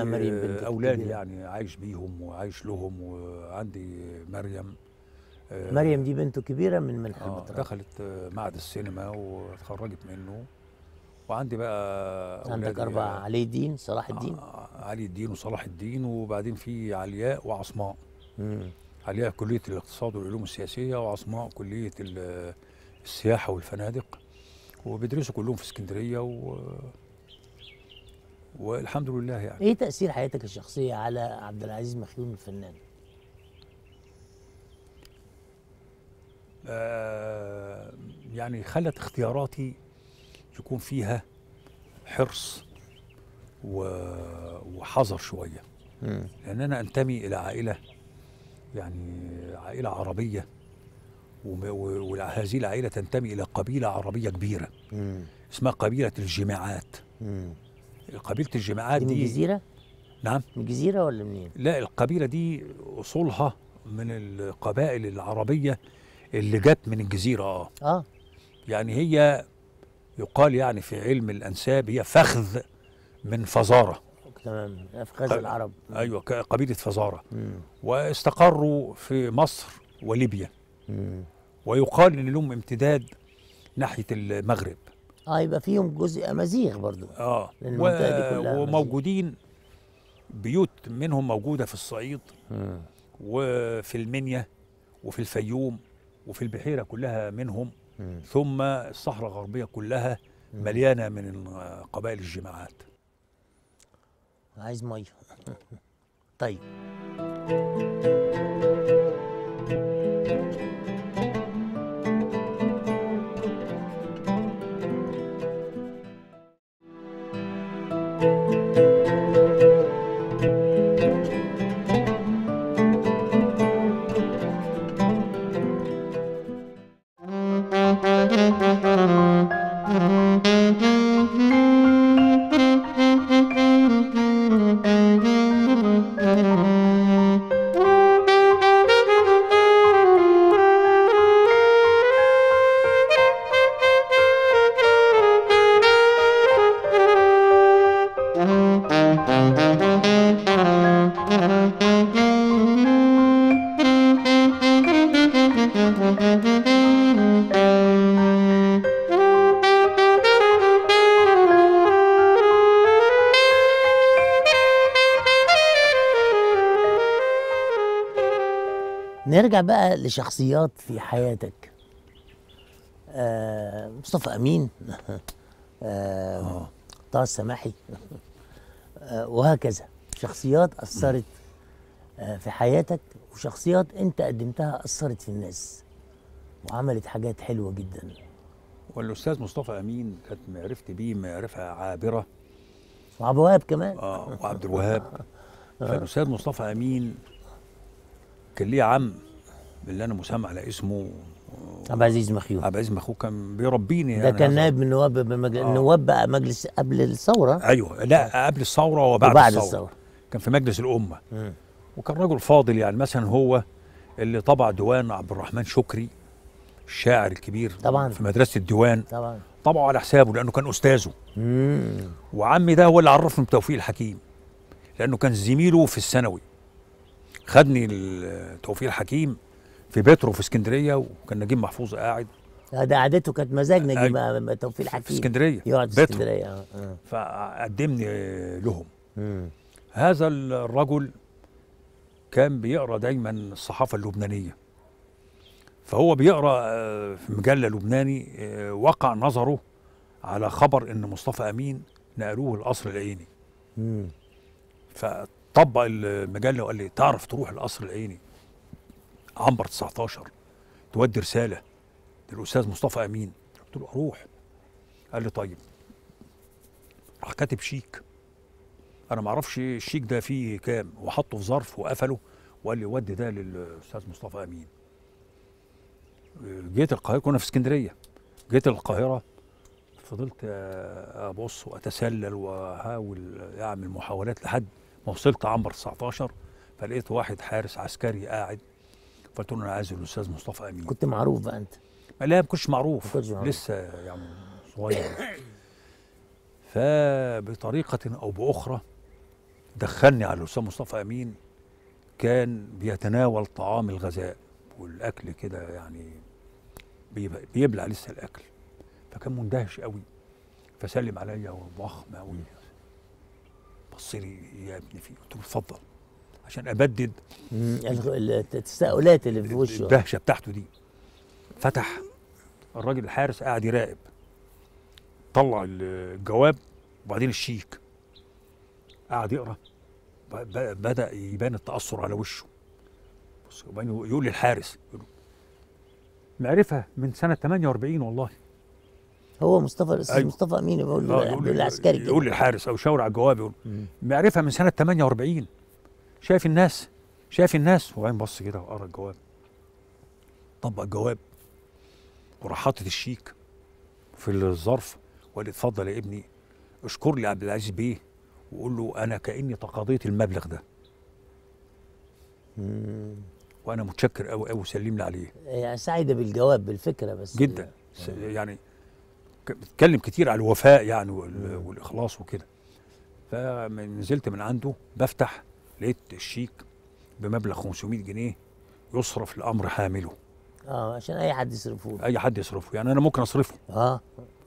S1: اولاد يعني
S2: عايش بيهم وعايش لهم وعندي مريم آه، مريم دي بنته كبيره من منحه آه البطراوي دخلت آه، معهد السينما وتخرجت منه وعندي بقى عندك أربعة علي الدين صلاح الدين آه علي الدين وصلاح الدين وبعدين في علياء وعصماء امم عليها كلية الاقتصاد والعلوم السياسية وعظماء كلية السياحة والفنادق وبيدرسوا كلهم في اسكندرية و... والحمد لله يعني
S1: إيه تأثير حياتك الشخصية على عبد
S2: العزيز مخيون الفنان؟ آه يعني خلت اختياراتي يكون فيها حرص وحذر شويه لان انا انتمي الى عائله يعني عائلة عربية وهذه العائلة تنتمي إلى قبيلة عربية كبيرة مم. اسمها قبيلة الجماعات قبيلة الجماعات دي من الجزيرة؟ نعم من الجزيرة ولا منين؟ لا القبيلة دي أصولها من القبائل العربية اللي جت من الجزيرة اه اه يعني هي يقال يعني في علم الأنساب هي فخذ من فزارة
S1: تمام افخاذ العرب ايوه قبيله
S2: فزاره واستقروا في مصر وليبيا مم. ويقال ان لهم امتداد ناحيه المغرب
S1: اه يبقى فيهم جزء امازيغ برضو اه و...
S2: وموجودين بيوت منهم موجوده في الصعيد مم. وفي المنيا وفي الفيوم وفي البحيره كلها منهم مم. ثم الصحراء الغربيه كلها مليانه من قبائل الجماعات عايز ميه طيب
S1: نرجع بقى لشخصيات في حياتك آه مصطفى امين *laughs* آه،, آه طه السماحي آه وهكذا شخصيات اثرت آه في حياتك وشخصيات انت قدمتها اثرت في الناس وعملت حاجات حلوه جدا
S2: والاستاذ مصطفى امين كانت معرفتي بيه معرفه عابره
S1: وعبد الوهاب كمان
S2: اه وعبد الوهاب *laughs* فالاستاذ مصطفى امين كان ليه عم باللي انا مسمى على اسمه عبد العزيز مخيو عبد العزيز مخيوم كان بيربيني يعني ده كان نائب
S1: من نواب بمجل... آه. نواب بقى مجلس
S2: قبل الثوره ايوه لا قبل الثوره وبعد, وبعد الثوره. كان في مجلس الامه م. وكان راجل فاضل يعني مثلا هو اللي طبع ديوان عبد الرحمن شكري الشاعر الكبير طبعا في مدرسه الديوان طبعا طبعه على حسابه لانه كان استاذه وعمي ده هو اللي عرفني بتوفيق الحكيم لانه كان زميله في الثانوي خدني توفيق الحكيم في بيترو في اسكندريه وكان نجيب محفوظ قاعد آه، ده قعدته كانت مزاج آه، نجيب آه، توفيق الحكيم في اسكندريه يقعد في اسكندريه اه فقدمني لهم هذا الرجل كان بيقرا دايما الصحافه اللبنانيه فهو بيقرا في مجله لبناني وقع نظره على خبر ان مصطفى امين نقلوه القصر العيني فطبق المجله وقال لي تعرف تروح القصر العيني عنبر 19 تودي رساله للاستاذ مصطفى امين قلت له اروح قال لي طيب راح كاتب شيك انا ما اعرفش الشيك ده فيه كام وحطه في ظرف وقفله وقال لي ودي ده للاستاذ مصطفى امين جيت القاهره كنا في اسكندريه جيت القاهره فضلت ابص واتسلل واحاول اعمل محاولات لحد ما وصلت عنبر 19 فلقيت واحد حارس عسكري قاعد فقلت له انا عايز الاستاذ مصطفى امين كنت معروف بقى انت لا ما كنتش معروف لسه يعني صغير فبطريقه او باخرى دخلني على الاستاذ مصطفى امين كان بيتناول طعام الغذاء والاكل كده يعني بيبلع لسه الاكل فكان مندهش قوي فسلم عليا وضخم قوي بص لي يا ابني فيه قلت له اتفضل عشان ابدد يعني التساؤلات اللي في وشه الدهشه بتاعته دي فتح الراجل الحارس قاعد يراقب طلع الجواب وبعدين الشيك قعد يقرا بدا يبان التاثر على وشه بص وبعدين يقول للحارس معرفه من سنه 48 والله هو مصطفى الاستاذ أيوه. مصطفى امين بيقول آه، له العسكري يقول للحارس او شاور على الجواب يقول معرفه من سنه 48 شايف الناس شايف الناس وبعدين بص كده وقرا الجواب طبق الجواب وراح حاطط الشيك في الظرف وقال اتفضل يا ابني اشكر لي عبد العزيز بيه وقول له انا كاني تقاضيت المبلغ ده مم. وانا متشكر قوي قوي وسلم لي عليه يعني سعيده بالجواب بالفكره بس جدا يعني بتكلم كتير على الوفاء يعني والاخلاص وكده فنزلت من عنده بفتح لقيت الشيك بمبلغ 500 جنيه يصرف لامر حامله
S1: اه عشان اي حد
S2: يصرفه اي حد يصرفه يعني انا ممكن اصرفه اه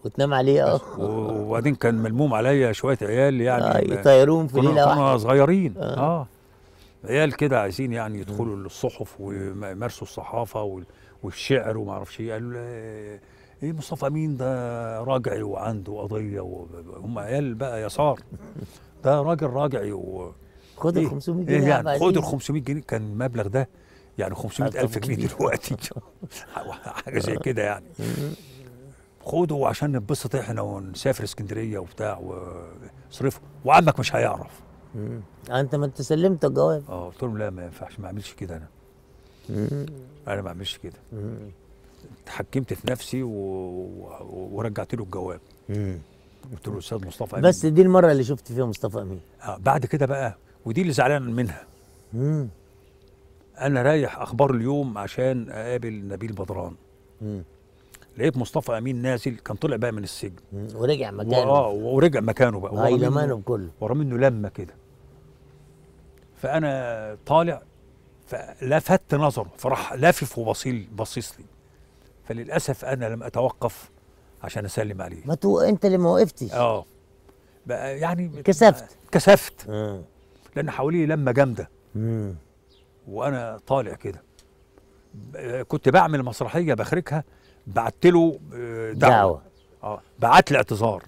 S2: وتنام عليه اه وبعدين كان ملموم عليا شويه عيال يعني آه يطيرون في ليله واحده صغيرين اه, آه. عيال كده عايزين يعني يدخلوا للصحف ويمارسوا الصحافه والشعر وما اعرفش ايه قالوا ايه مصطفى امين ده راجعي وعنده قضيه وهم عيال بقى يسار *laughs* ده راجل راجعي و خد ال 500 جنيه يعني خد ال 500 جنيه كان المبلغ ده يعني 500000 جنيه دلوقتي *laughs* حاجه زي كده يعني *laughs* خده عشان نتبسط احنا ونسافر اسكندريه وبتاع وصرفه وعمك مش هيعرف مم. انت ما انت سلمت الجواب اه قلت لهم لا ما ينفعش ما اعملش كده انا امم انا ما اعملش كده اتحكمت في نفسي و... و... ورجعت له الجواب قلت له استاذ مصطفى امين بس
S1: دي المره اللي شفت فيها مصطفى
S2: امين اه بعد كده بقى ودي اللي زعلان منها مم. انا رايح اخبار اليوم عشان اقابل نبيل بدران لقيت مصطفى امين نازل كان طلع بقى من السجن مم. ورجع مكانه اه ورجع مكانه بقى هاي أيوة، لمانه كله ورا منه لمه كده فانا طالع فلفت نظره فراح لافف وبصيل بصيص لي فللاسف انا لم اتوقف عشان اسلم عليه ما تو انت اللي ما وقفتش اه بقى يعني كسفت كسفت آه. لان حواليه لمه جامده وانا طالع كده كنت بعمل مسرحيه بخرجها بعت له آه، دعوه, دعوة. اه بعت لي اعتذار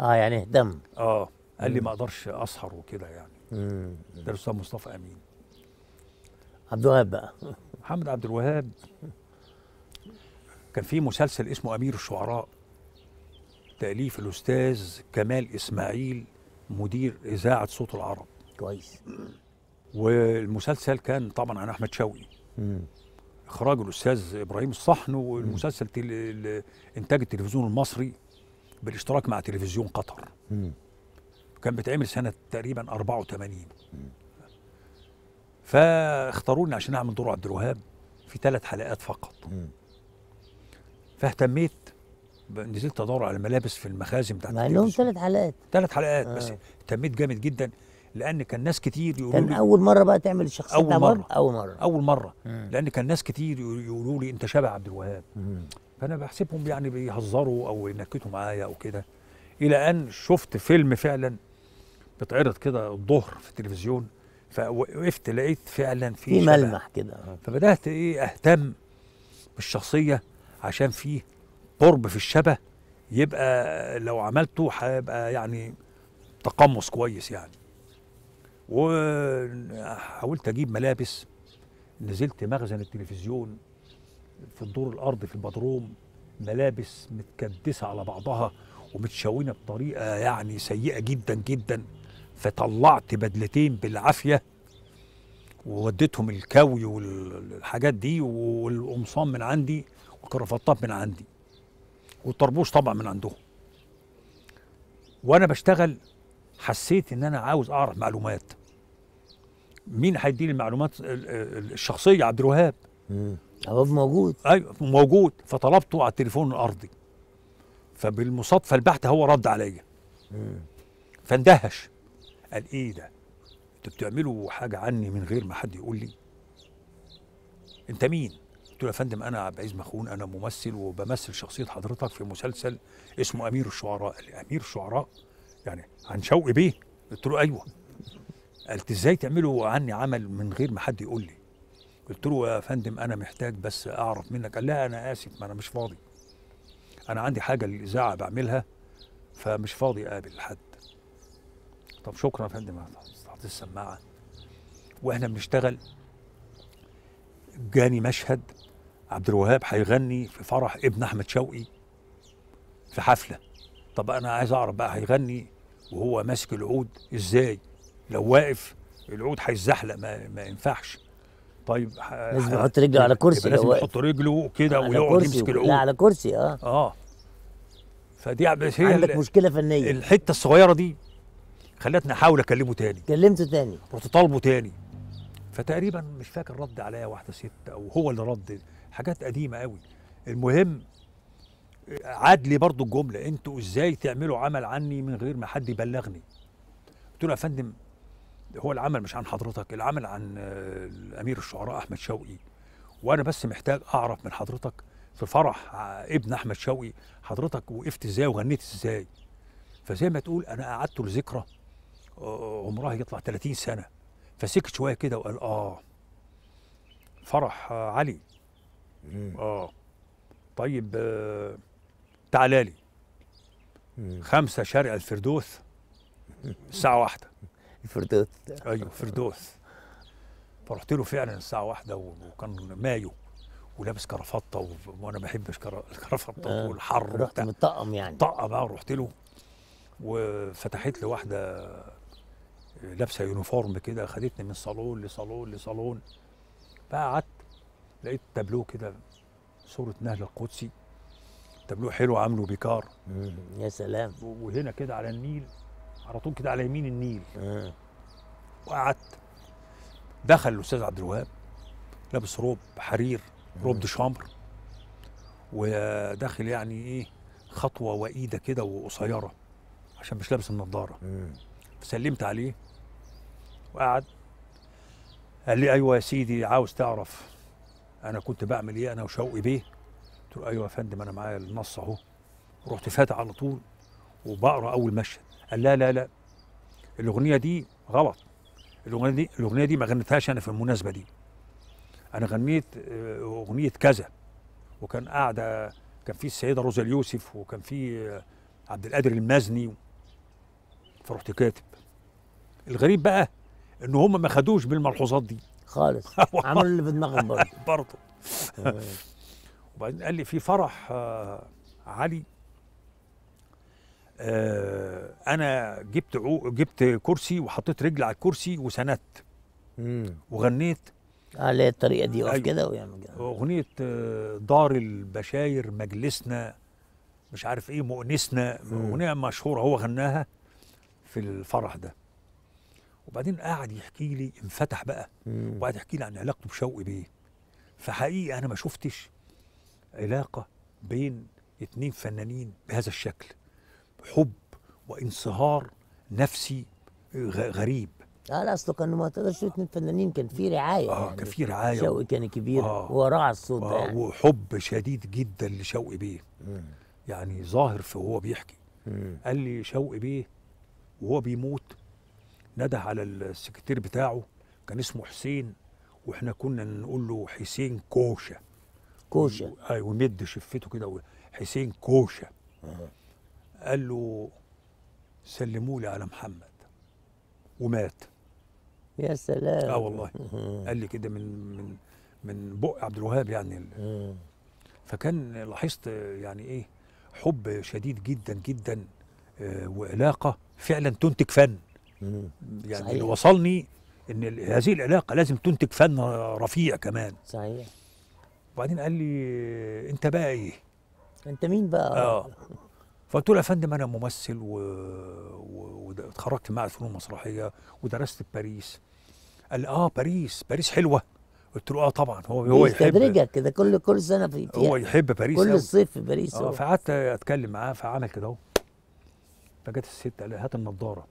S2: اه يعني دم اه قال لي ما اقدرش اسهر وكده يعني امم ده الاستاذ مصطفى امين عبد الوهاب بقى محمد عبد الوهاب كان في مسلسل اسمه امير الشعراء تاليف الاستاذ كمال اسماعيل مدير اذاعه صوت العرب كويس *clears throat* والمسلسل كان طبعا عن احمد شوقي اخراج الاستاذ ابراهيم الصحن والمسلسل تل... انتاج التلفزيون المصري بالاشتراك مع تلفزيون قطر مم. كان بيتعمل سنه تقريبا 84 فاختاروني عشان اعمل دور عبد الوهاب في ثلاث حلقات فقط مم. فاهتميت نزلت ادور على الملابس في المخازن بتاعت مع انهم ثلاث حلقات ثلاث حلقات آه. بس اهتميت جامد جدا لان كان ناس كتير يقولوا كان اول
S1: مره بقى تعمل الشخصيه أول, اول مره
S2: اول مره اول مره لان كان ناس كتير يقولوا لي انت شبه عبد الوهاب فانا بحسبهم يعني بيهزروا او ينكتوا معايا او كده الى ان شفت فيلم فعلا بتعرض كده الظهر في التلفزيون فوقفت لقيت فعلا في في ملمح كده آه. فبدات ايه اهتم بالشخصيه عشان فيه قرب في الشبه يبقى لو عملته هيبقى يعني تقمص كويس يعني وحاولت اجيب ملابس نزلت مخزن التلفزيون في الدور الارضي في البدروم ملابس متكدسه على بعضها ومتشونه بطريقه يعني سيئه جدا جدا فطلعت بدلتين بالعافيه ووديتهم الكوي والحاجات دي والقمصان من عندي والكرافتات من عندي والطربوش طبعا من عندهم وانا بشتغل حسيت ان انا عاوز اعرف معلومات مين هيديني المعلومات الشخصيه عبد الوهاب عبد موجود ايوه موجود فطلبته على التليفون الارضي فبالمصادفه البحته هو رد عليا فاندهش قال ايه ده انتوا بتعملوا حاجه عني من غير ما حد يقول لي انت مين قلت له يا فندم انا عبد العزيز مخون انا ممثل وبمثل شخصيه حضرتك في مسلسل اسمه امير الشعراء قال لي امير الشعراء يعني عن شوقي بيه قلت له ايوه قالت ازاي تعملوا عني عمل من غير ما حد يقول لي قلت له يا فندم انا محتاج بس اعرف منك قال لا انا اسف ما انا مش فاضي انا عندي حاجه للاذاعه بعملها فمش فاضي اقابل حد طب شكرا يا فندم حطيت السماعه واحنا بنشتغل جاني مشهد عبد الوهاب هيغني في فرح ابن احمد شوقي في حفله طب انا عايز اعرف بقى هيغني وهو ماسك العود ازاي لو واقف العود هيتزحلق ما, ما ينفعش طيب لازم يحط رجله على كرسي لازم يحط رجله كده ويقعد يمسك العود لا على كرسي اه اه فدي بس هي عندك مشكله فنيه الحته الصغيره دي خلتني احاول اكلمه تاني كلمته تاني رحت طالبه تاني فتقريبا مش فاكر رد عليا واحده ست او هو اللي رد حاجات قديمه قوي المهم عاد لي برضه الجمله انتوا ازاي تعملوا عمل عني من غير ما حد يبلغني قلت له يا فندم هو العمل مش عن حضرتك العمل عن آه، امير الشعراء احمد شوقي وانا بس محتاج اعرف من حضرتك في فرح آه، ابن احمد شوقي حضرتك وقفت ازاي وغنيت ازاي فزي ما تقول انا قعدت لذكرى آه، عمرها يطلع 30 سنه فسكت شويه كده وقال اه فرح علي اه طيب تعالى لي خمسة شارع الفردوس الساعة واحدة
S1: الفردوس ايوه
S2: فردوس فرحت له فعلا الساعه واحدة وكان مايو ولابس كرافطه وانا ما بحبش *laughs* الكرافطه آه. والحر رحت متطقم يعني طقم بقى آه، رحت له وفتحت لي واحده لابسه يونيفورم كده خدتني من صالون لصالون لصالون بقى قعدت لقيت تابلو كده صوره نهل القدسي تابلو حلو عامله بيكار يا سلام وهنا كده على النيل على طول كده على يمين النيل آه. وقعدت دخل الاستاذ عبد الوهاب لابس روب حرير روب دو شامبر وداخل يعني ايه خطوه وايده كده وقصيره عشان مش لابس النضاره فسلمت عليه وقعد قال لي ايوه يا سيدي عاوز تعرف انا كنت بعمل ايه انا وشوقي بيه قلت له ايوه يا فندم انا معايا النص اهو رحت فاتح على طول وبقرا اول مشهد قال لا لا لا الاغنيه دي غلط الاغنيه دي الاغنيه دي ما غنيتهاش انا في المناسبه دي انا غنيت آه، اغنيه كذا وكان قاعده كان في السيده روزا اليوسف وكان في آه، عبد القادر المزني فرحت كاتب الغريب بقى ان هم ما خدوش بالملحوظات دي خالص *laughs* عملوا اللي في دماغهم برضه *laughs* برضه وبعدين قال لي في فرح آه، علي آه، انا جبت عو جبت كرسي وحطيت رجل على الكرسي وسندت وغنيت على آه، الطريقه دي وقف أيوه. كده ويعمل كده اغنيه آه، دار البشاير مجلسنا مش عارف ايه مؤنسنا اغنيه مشهوره هو غناها في الفرح ده وبعدين قعد يحكي لي انفتح بقى وقعد يحكي لي عن علاقته بشوقي بيه فحقيقي انا ما شفتش علاقه بين اتنين فنانين بهذا الشكل حب وانصهار نفسي غريب
S1: اه لا اصل كانوا ما تقدرش تقول فنانين كان في رعايه اه يعني كان في رعايه شوقي
S2: كان كبير آه وراعى الصوت آه يعني. وحب شديد جدا لشوقي بيه يعني ظاهر في وهو بيحكي قال لي شوقي بيه وهو بيموت نده على السكرتير بتاعه كان اسمه حسين واحنا كنا نقول له حسين كوشه كوشه ايوه ومد شفته كده حسين كوشه آه. قال له سلموا لي على محمد ومات يا سلام اه والله قال لي كده من من من بق عبد الوهاب يعني فكان لاحظت يعني ايه حب شديد جدا جدا آه، وعلاقه فعلا تنتج فن يعني صحيح. اللي وصلني ان هذه العلاقه لازم تنتج فن رفيع كمان صحيح وبعدين قال لي انت بقى ايه انت مين بقى اه فقلت له يا فندم انا ممثل واتخرجت و... معهد فنون مسرحيه ودرست في باريس قال لي اه باريس باريس حلوه قلت له اه طبعا هو هو يحب كده كل كل سنه في فيها هو يحب باريس كل الصيف في باريس اه فقعدت اتكلم معاه فعمل كده اهو فجت الست قال هات النضاره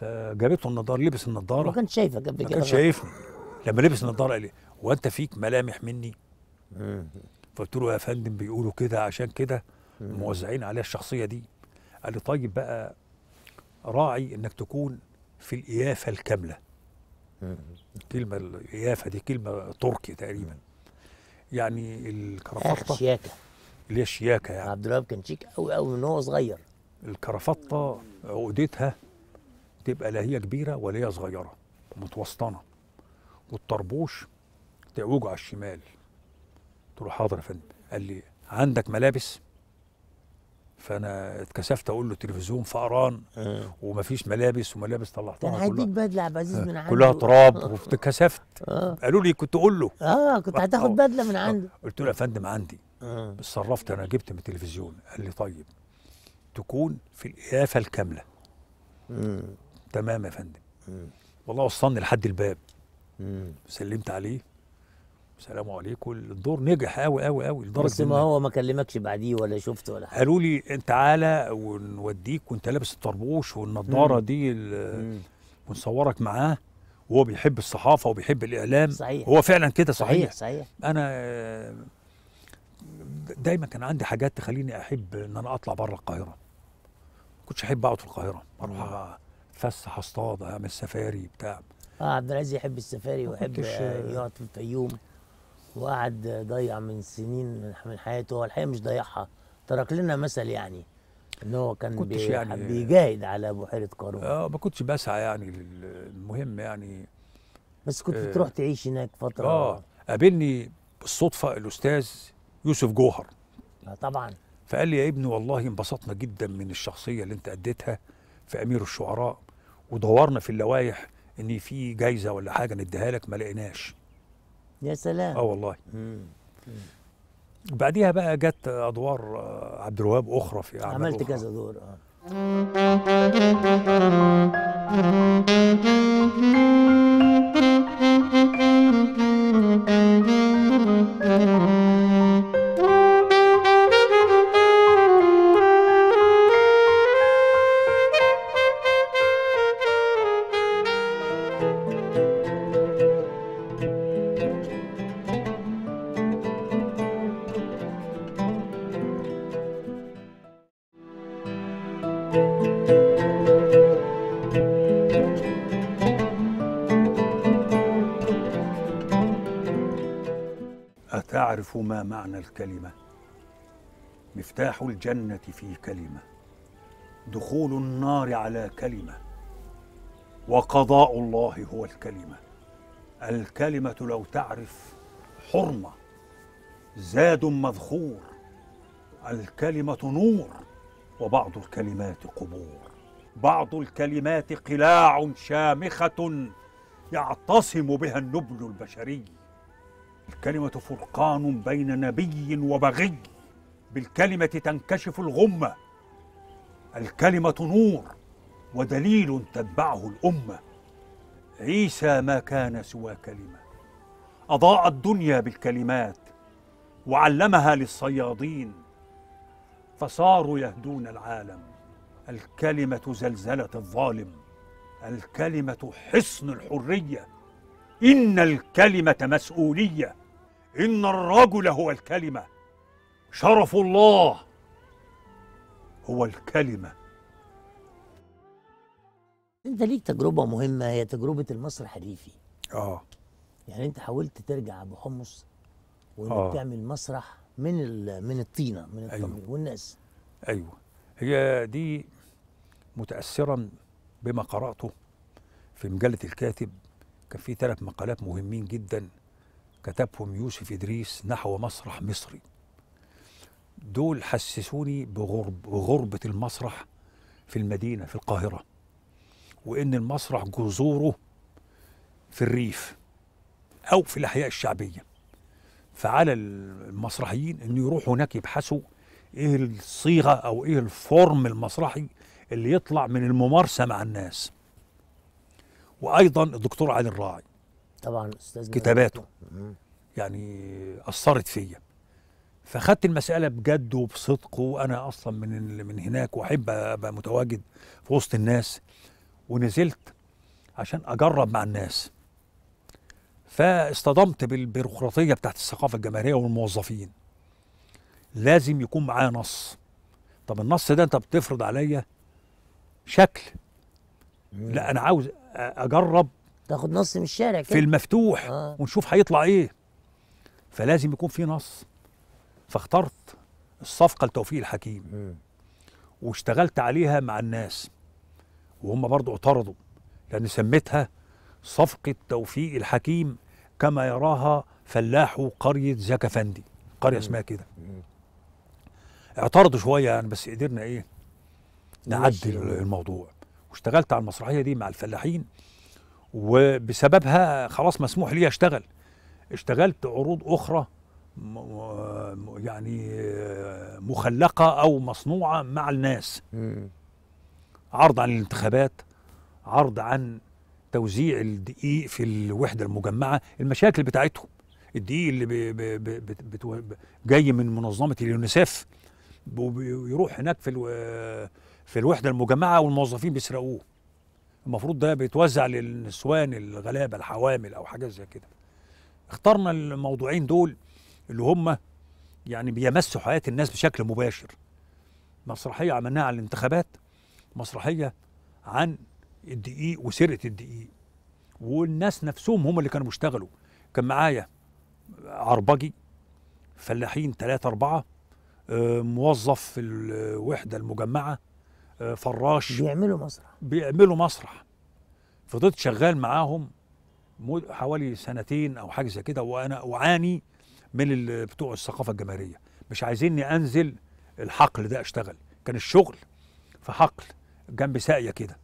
S2: فجابته النضاره لبس النضاره ما كانش شايفك قبل كده ما كانش شايفني لما لبس النضاره قال لي هو انت فيك ملامح مني فقلت له يا فندم بيقولوا كده عشان كده موزعين عليها الشخصيه دي قال لي طيب بقى راعي انك تكون في الإيافة الكاملة كلمة الإيافة دي كلمة تركي تقريبا يعني الكرفطة شياكة اللي هي الشياكة يعني عبد الوهاب كان شيك قوي قوي من هو صغير الكرفطة عقدتها تبقى لا هي كبيرة ولا هي صغيرة متوسطنة والطربوش تعوجه على الشمال قلت له حاضر يا فندم قال لي عندك ملابس فانا اتكسفت اقول له تلفزيون فقران أه. ومفيش ملابس وملابس طلعتها كلها هيديك بدله عبد العزيز من عنده كلها تراب آه. واتكسفت أه. قالوا لي كنت اقول له اه كنت هتاخد بدله من عنده آه. قلت له يا فندم عندي أه. انا جبت من التلفزيون قال لي طيب تكون في القيافه الكامله تمام يا فندم والله وصلني لحد الباب سلمت عليه السلام عليكم الدور نجح قوي قوي قوي لدرجه بس ما هو ما كلمكش بعديه ولا شفته ولا حاجه قالوا لي تعالى ونوديك وانت لابس الطربوش والنضاره دي ونصورك معاه وهو بيحب الصحافه وبيحب الاعلام صحيح هو فعلا كده صحيح صحيح, صحيح. انا دايما كان عندي حاجات تخليني احب ان انا اطلع بره القاهره ما كنتش احب اقعد في القاهره اروح اتفسح اصطاد اعمل سفاري بتاع اه عبد العزيز يحب السفاري ويحب آه،
S1: يقعد في الفيوم وقعد ضيع من سنين من حياته هو الحقيقه مش ضيعها ترك لنا مثل يعني ان هو كان كنتش بي يعني بيجاهد
S2: على بحيره قارون اه ما كنتش بسعى يعني المهم يعني بس كنت آه تروح تعيش هناك فتره اه قابلني بالصدفه الاستاذ يوسف جوهر آه طبعا فقال لي يا ابني والله انبسطنا جدا من الشخصيه اللي انت اديتها في امير الشعراء ودورنا في اللوائح ان في جايزه ولا حاجه نديها لك ما لقيناش يا سلام اه والله بعديها بقى جت ادوار آه، عبد الوهاب اخرى في اعمال عملت كذا دور اه ما معنى الكلمه مفتاح الجنه في كلمه دخول النار على كلمه وقضاء الله هو الكلمه الكلمه لو تعرف حرمه زاد مذخور الكلمه نور وبعض الكلمات قبور بعض الكلمات قلاع شامخه يعتصم بها النبل البشري الكلمة فرقان بين نبي وبغي بالكلمة تنكشف الغمة الكلمة نور ودليل تتبعه الأمة عيسى ما كان سوى كلمة أضاء الدنيا بالكلمات وعلمها للصيادين فصاروا يهدون العالم الكلمة زلزلة الظالم الكلمة حصن الحرية إن الكلمة مسؤولية إن الرجل هو الكلمة شرف الله هو الكلمة
S1: أنت ليك تجربة مهمة هي تجربة المسرح الريفي آه يعني أنت حاولت ترجع بحمص وإنك آه. تعمل مسرح من من
S2: الطينة من الطمي أيوة. والناس أيوه هي دي متأثرا بما قرأته في مجلة الكاتب كان في ثلاث مقالات مهمين جدا كتبهم يوسف إدريس نحو مسرح مصري دول حسسوني بغرب بغربة المسرح في المدينة في القاهرة وإن المسرح جذوره في الريف أو في الأحياء الشعبية فعلى المسرحيين إن يروحوا هناك يبحثوا إيه الصيغة أو إيه الفورم المسرحي اللي يطلع من الممارسة مع الناس وايضا الدكتور علي الراعي طبعا
S1: استاذ كتاباته
S2: يعني اثرت فيا فخدت المساله بجد وبصدق وانا اصلا من من هناك واحب ابقى متواجد في وسط الناس ونزلت عشان اجرب مع الناس فاصطدمت بالبيروقراطيه بتاعت الثقافه الجماهيريه والموظفين لازم يكون معايا نص طب النص ده انت بتفرض عليا شكل لا انا عاوز اجرب تاخد نص من الشارع كده في المفتوح آه. ونشوف هيطلع ايه فلازم يكون في نص فاخترت الصفقه لتوفيق الحكيم م. واشتغلت عليها مع الناس وهم برضو اعترضوا لان سميتها صفقه توفيق الحكيم كما يراها فلاحو قريه زكفندي قريه اسمها كده اعترضوا شويه يعني بس قدرنا ايه نعدل الموضوع واشتغلت على المسرحيه دي مع الفلاحين وبسببها خلاص مسموح لي اشتغل اشتغلت عروض اخرى يعني مخلقه او مصنوعه مع الناس عرض عن الانتخابات عرض عن توزيع الدقيق في الوحده المجمعه المشاكل بتاعتهم الدقيق اللي بي بي بي بتو... جاي من منظمه اليونيسف ويروح هناك في الو... في الوحده المجمعه والموظفين بيسرقوه المفروض ده بيتوزع للنسوان الغلابه الحوامل او حاجه زي كده اخترنا الموضوعين دول اللي هم يعني بيمسوا حياه الناس بشكل مباشر مسرحيه عملناها على الانتخابات مسرحيه عن الدقيق وسرقه الدقيق والناس نفسهم هم اللي كانوا بيشتغلوا كان معايا عربجي فلاحين ثلاثة أربعة آه، موظف في الوحدة المجمعة فراش بيعملوا مسرح بيعملوا مسرح فضلت شغال معاهم حوالي سنتين او حاجه زي كده وانا اعاني من بتوع الثقافه الجماهيريه مش عايزيني انزل الحقل ده اشتغل كان الشغل في حقل جنب ساقيه كده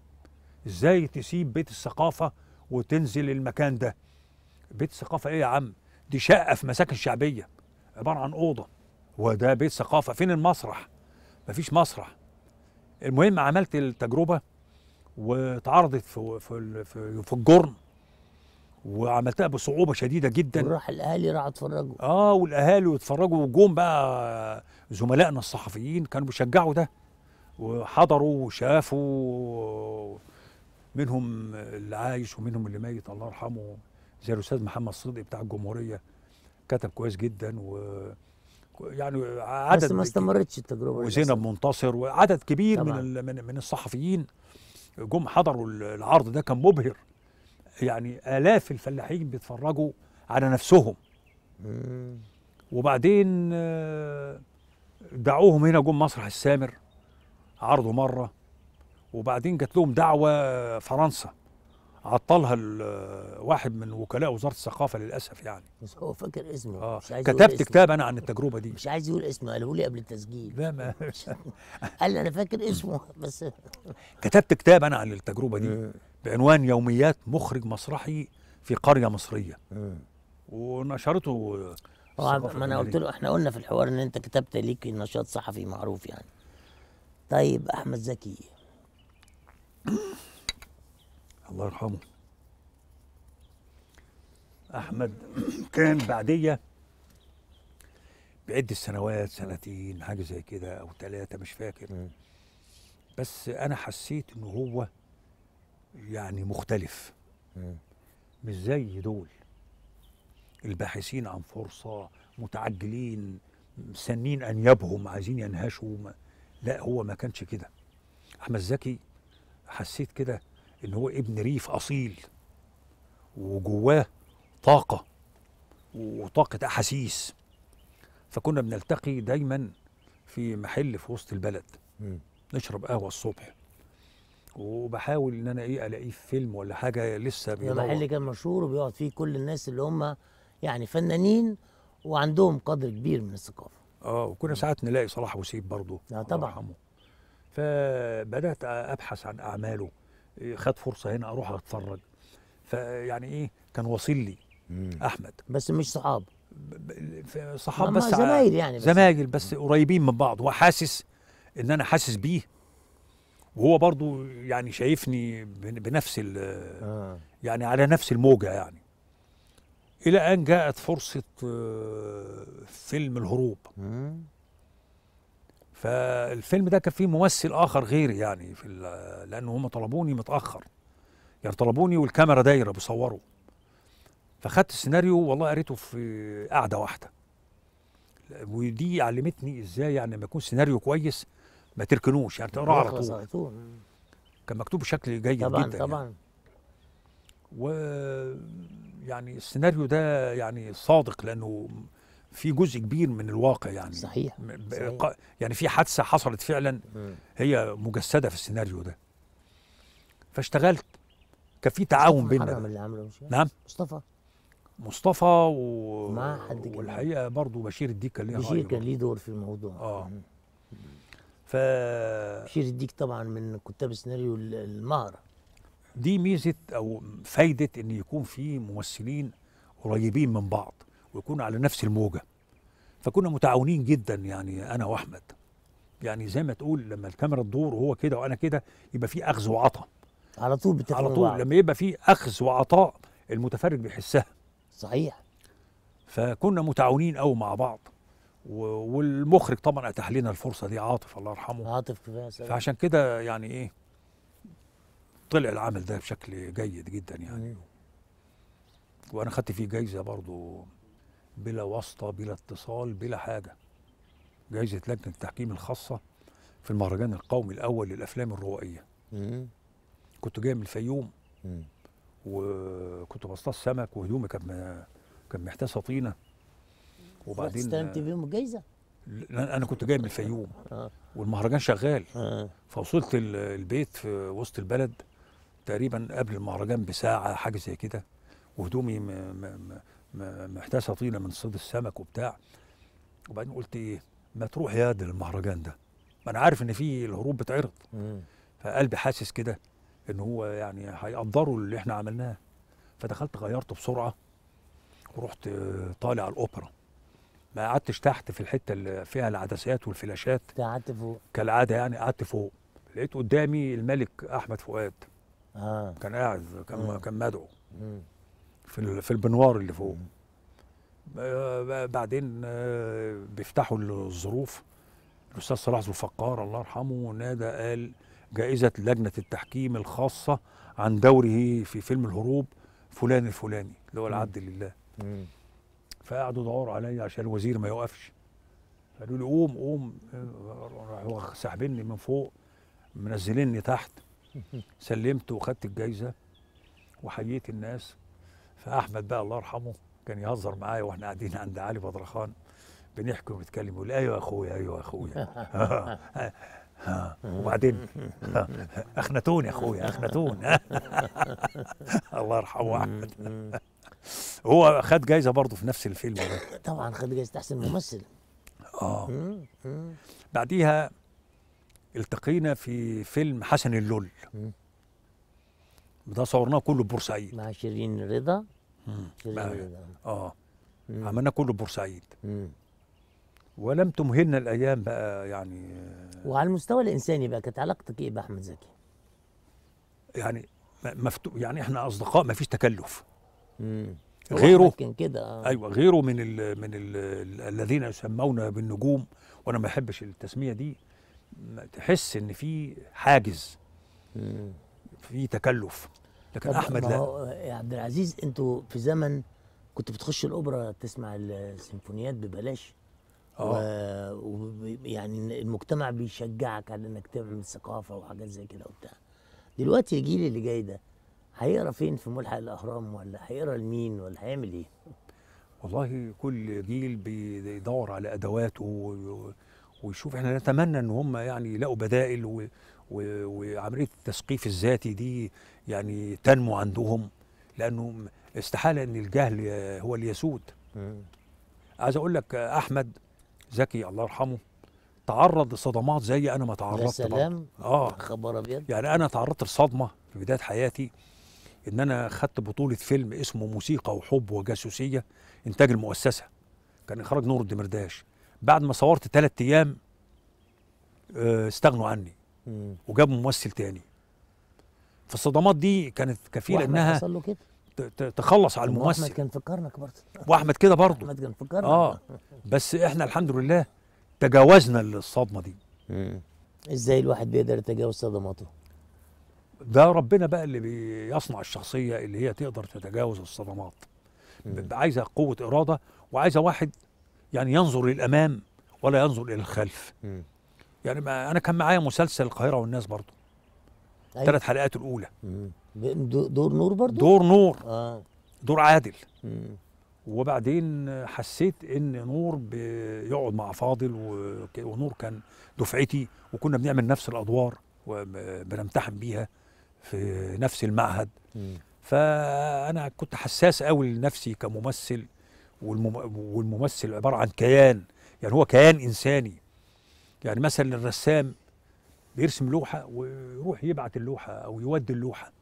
S2: ازاي تسيب بيت الثقافه وتنزل المكان ده بيت الثقافه ايه يا عم دي شقه في مساكن شعبيه عباره عن اوضه وده بيت ثقافه فين المسرح مفيش مسرح المهم عملت التجربه واتعرضت في في في, في الجرن وعملتها بصعوبه شديده جدا وراح الاهالي راحوا اتفرجوا اه والاهالي واتفرجوا وجم بقى زملائنا الصحفيين كانوا بيشجعوا ده وحضروا وشافوا منهم اللي عايش ومنهم اللي ميت الله يرحمه زي الاستاذ محمد صدقي بتاع الجمهوريه كتب كويس جدا و يعني عدد بس ما استمرتش التجربه وزينب منتصر وعدد كبير طبعا. من من من الصحفيين جم حضروا العرض ده كان مبهر يعني الاف الفلاحين بيتفرجوا على نفسهم وبعدين آه، دعوهم هنا جم مسرح السامر عرضوا مره وبعدين جات لهم دعوه فرنسا عطلها واحد من وكلاء وزاره الثقافه للاسف يعني بس هو فاكر اسمه آه. مش عايز كتبت اسمه. كتاب انا عن التجربه دي مش عايز يقول اسمه
S1: قاله لي قبل التسجيل لا ما قال انا فاكر اسمه بس *laughs*
S2: كتبت كتاب انا عن التجربه دي آه. بعنوان يوميات مخرج مسرحي في قريه مصريه آه. ونشرته ما انا قلت له احنا قلنا في الحوار ان انت كتبت
S1: ليك نشاط صحفي معروف يعني
S2: طيب احمد زكي الله يرحمه احمد *clears throat* كان بعديه بعد السنوات سنتين حاجه زي كده او ثلاثه مش فاكر بس انا حسيت ان هو يعني مختلف مش زي دول الباحثين عن فرصه متعجلين مستنين انيابهم عايزين ينهشوا لا هو ما كانش كده احمد زكي حسيت كده ان هو ابن ريف اصيل وجواه طاقه وطاقه احاسيس فكنا بنلتقي دايما في محل في وسط البلد م. نشرب قهوه الصبح وبحاول ان انا ايه الاقيه في فيلم ولا حاجه لسه بيدور محل
S1: كان مشهور وبيقعد فيه كل الناس اللي هم يعني فنانين وعندهم قدر كبير من الثقافه اه وكنا ساعات
S2: نلاقي صلاح وسيب برضه اه طبعا فبدات ابحث عن اعماله خد فرصه هنا اروح اتفرج فيعني ايه كان واصل لي احمد بس مش صحاب صحاب بس زمايل يعني بس زمايل بس قريبين من بعض وحاسس ان انا حاسس بيه وهو برضو يعني شايفني بنفس ال آه. يعني على نفس الموجه يعني الى ان جاءت فرصه آه، فيلم الهروب مم. فالفيلم ده كان فيه ممثل اخر غيري يعني في لانه هم طلبوني متاخر يعني طلبوني والكاميرا دايره بصوروا فخدت السيناريو والله قريته في قعده واحده ودي علمتني ازاي يعني لما يكون سيناريو كويس ما تركنوش يعني تقراه على طول كان مكتوب بشكل جيد طبعًا جدا يعني. طبعا يعني. و يعني السيناريو ده يعني صادق لانه في جزء كبير من الواقع يعني صحيح, صحيح. يعني في حادثه حصلت فعلا هي مجسده في السيناريو ده فاشتغلت كان في تعاون بيننا نعم مصطفى مصطفى و... مع حد والحقيقه برضه بشير الديك كان ليه بشير كان ليه دور في الموضوع اه ف بشير الديك طبعا من كتاب السيناريو المهره دي ميزه او فايده ان يكون في ممثلين قريبين من بعض ويكون على نفس الموجه فكنا متعاونين جدا يعني انا واحمد يعني زي ما تقول لما الكاميرا تدور وهو كده وانا كده يبقى في اخذ وعطاء على طول بتفرق على طول لما يبقى في اخذ وعطاء المتفرج بيحسها صحيح فكنا متعاونين قوي مع بعض والمخرج طبعا اتاح لنا الفرصه دي عاطف الله يرحمه عاطف كفايه فعشان كده يعني ايه طلع العمل ده بشكل جيد جدا يعني أيوه. وانا خدت فيه جايزه برضو بلا واسطه بلا اتصال بلا حاجه جائزه لجنه التحكيم الخاصه في المهرجان القومي الاول للافلام الروائيه كنت جاي من الفيوم وكنت بصطاد سمك وهدومي كان كان محتاسه طينه وبعدين استلمت
S1: بيهم الجايزه
S2: انا كنت جاي من الفيوم آه. آه. والمهرجان شغال آه. فوصلت البيت في وسط البلد تقريبا قبل المهرجان بساعه حاجه زي كده وهدومي محتاسه طينه من صيد السمك وبتاع وبعدين قلت ايه ما تروح يا ده المهرجان ده ما انا عارف ان في الهروب بتعرض فقلبي حاسس كده ان هو يعني هيقدروا اللي احنا عملناه فدخلت غيرته بسرعه ورحت طالع الاوبرا ما قعدتش تحت في الحته اللي فيها العدسات والفلاشات قعدت فوق كالعاده يعني قعدت فوق لقيت قدامي الملك احمد فؤاد آه. كان قاعد كان مم. كان مدعو في في البنوار اللي فوق آه، آه، بعدين آه، بيفتحوا الظروف الاستاذ صلاح ذو الفقار الله يرحمه نادى قال جائزه لجنه التحكيم الخاصه عن دوره في فيلم الهروب فلان الفلاني اللي هو العبد لله فقعدوا يدوروا عليا عشان الوزير ما يوقفش قالوا لي قوم قوم راحوا ساحبيني من فوق منزليني تحت *laughs* سلمت وخدت الجايزه وحييت الناس فاحمد بقى الله يرحمه كان يهزر معايا واحنا قاعدين عند علي بدرخان بنحكي ونتكلم يقول ايوه يا اخويا ايوه يا اخويا *laughs* وبعدين *laughs* اخنتون يا اخويا اخنتون *laughs* الله يرحمه احمد هو خد جايزه برضه في نفس الفيلم ده طبعا خد جايزه احسن ممثل اه بعديها التقينا في فيلم حسن اللول ده صورناه كله بورسعيد مع شيرين رضا شيرين رضا اه عملناه كله بورسعيد ولم تمهلنا الايام بقى يعني وعلى المستوى الانساني بقى كانت علاقتك ايه باحمد زكي؟ يعني مفتوح يعني احنا اصدقاء ما فيش تكلف مم. غيره كان كده آه. ايوه غيره من الـ من الـ الذين يسمون بالنجوم وانا ما بحبش التسميه دي تحس ان في حاجز مم. في تكلف لكن احمد لا
S1: يا عبد العزيز انتوا في زمن كنت بتخش الاوبرا تسمع السيمفونيات ببلاش اه ويعني المجتمع بيشجعك على انك تعمل ثقافه وحاجات زي كده وبتاع دلوقتي الجيل اللي جاي ده هيقرا فين في ملحق الاهرام ولا هيقرا لمين ولا هيعمل ايه؟
S2: والله كل جيل بيدور على ادواته ويشوف احنا نتمنى ان هم يعني يلاقوا بدائل وعمليه التثقيف الذاتي دي يعني تنمو عندهم لانه استحاله ان الجهل هو اللي يسود عايز اقول لك احمد زكي الله يرحمه تعرض لصدمات زي انا ما تعرضت آه. يا سلام اه خبر ابيض يعني انا تعرضت لصدمه في بدايه حياتي ان انا خدت بطوله فيلم اسمه موسيقى وحب وجاسوسيه انتاج المؤسسه كان اخراج نور الدمرداش بعد ما صورت ثلاث ايام آه، استغنوا عني وجاب ممثل تاني فالصدمات دي كانت كفيله انها حصل له كده تخلص على الممثل واحمد كان
S1: في قرنك برضه واحمد كده برضه احمد كان في قرنك اه
S2: بس احنا الحمد لله تجاوزنا الصدمه دي ازاي الواحد بيقدر يتجاوز صدماته ده ربنا بقى اللي بيصنع الشخصيه اللي هي تقدر تتجاوز الصدمات عايزه قوه اراده وعايزه واحد يعني ينظر للامام ولا ينظر الى الخلف يعني ما انا كان معايا مسلسل القاهره والناس برضه أيوة. ثلاث حلقات الاولى مم. دور نور برضه دور نور آه. دور عادل مم. وبعدين حسيت ان نور بيقعد مع فاضل ونور كان دفعتي وكنا بنعمل نفس الادوار وبنمتحن بيها في نفس المعهد مم. فانا كنت حساس قوي لنفسي كممثل والممثل عباره عن كيان يعني هو كيان انساني يعني مثلا الرسام بيرسم لوحة ويروح يبعت اللوحة أو يودي اللوحة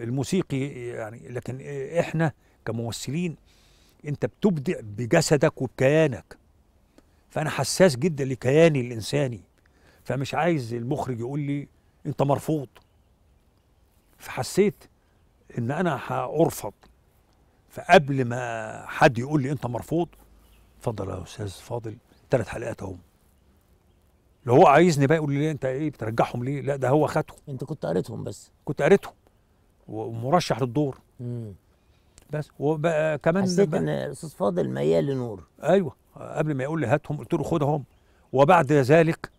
S2: الموسيقي يعني لكن إحنا كممثلين أنت بتبدع بجسدك وبكيانك فأنا حساس جدا لكياني الإنساني فمش عايز المخرج يقول لي أنت مرفوض فحسيت إن أنا هأرفض فقبل ما حد يقول لي أنت مرفوض اتفضل يا أستاذ فاضل ثلاث حلقات أهم لو هو عايزني بقى يقول لي انت ايه بترجعهم ليه لا ده هو خدهم انت كنت قريتهم بس كنت قريتهم ومرشح للدور امم بس وبقى كمان حسيت ان الاستاذ فاضل ميال لنور ايوه قبل ما يقول لي هاتهم قلت له خدهم وبعد ذلك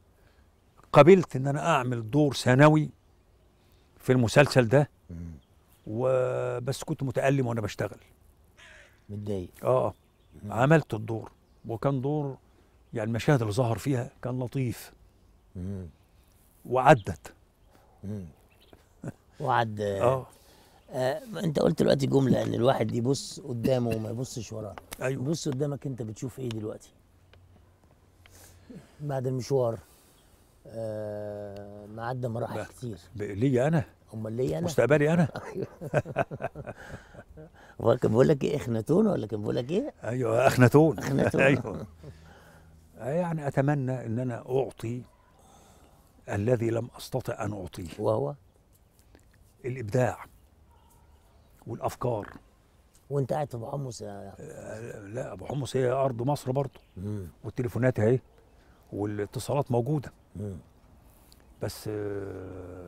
S2: قبلت ان انا اعمل دور ثانوي في المسلسل ده وبس كنت متألم وانا بشتغل متضايق اه عملت الدور وكان دور يعني المشاهد اللي ظهر فيها كان لطيف وعدت *laughs*
S1: وعد اه آه انت قلت دلوقتي جمله ان الواحد يبص قدامه وما يبصش وراه ايوه بص قدامك انت بتشوف ايه دلوقتي بعد المشوار آه ما عدى مراحل كتير
S2: ليا انا امال ليا انا مستقبلي انا *laughs* أيوه. *laughs* هو كان بقول لك ايه
S1: اخناتون ولا
S2: كان بقول لك ايه ايوه اخناتون اخناتون ايوه يعني أتمنى أن أنا أعطي الذي لم أستطع أن أعطيه وهو الإبداع والأفكار وأنت قاعد في أبو حمص يا آه، لا أبو حمص هي أرض مصر برضه والتليفونات أهي والاتصالات موجودة مم. بس آه،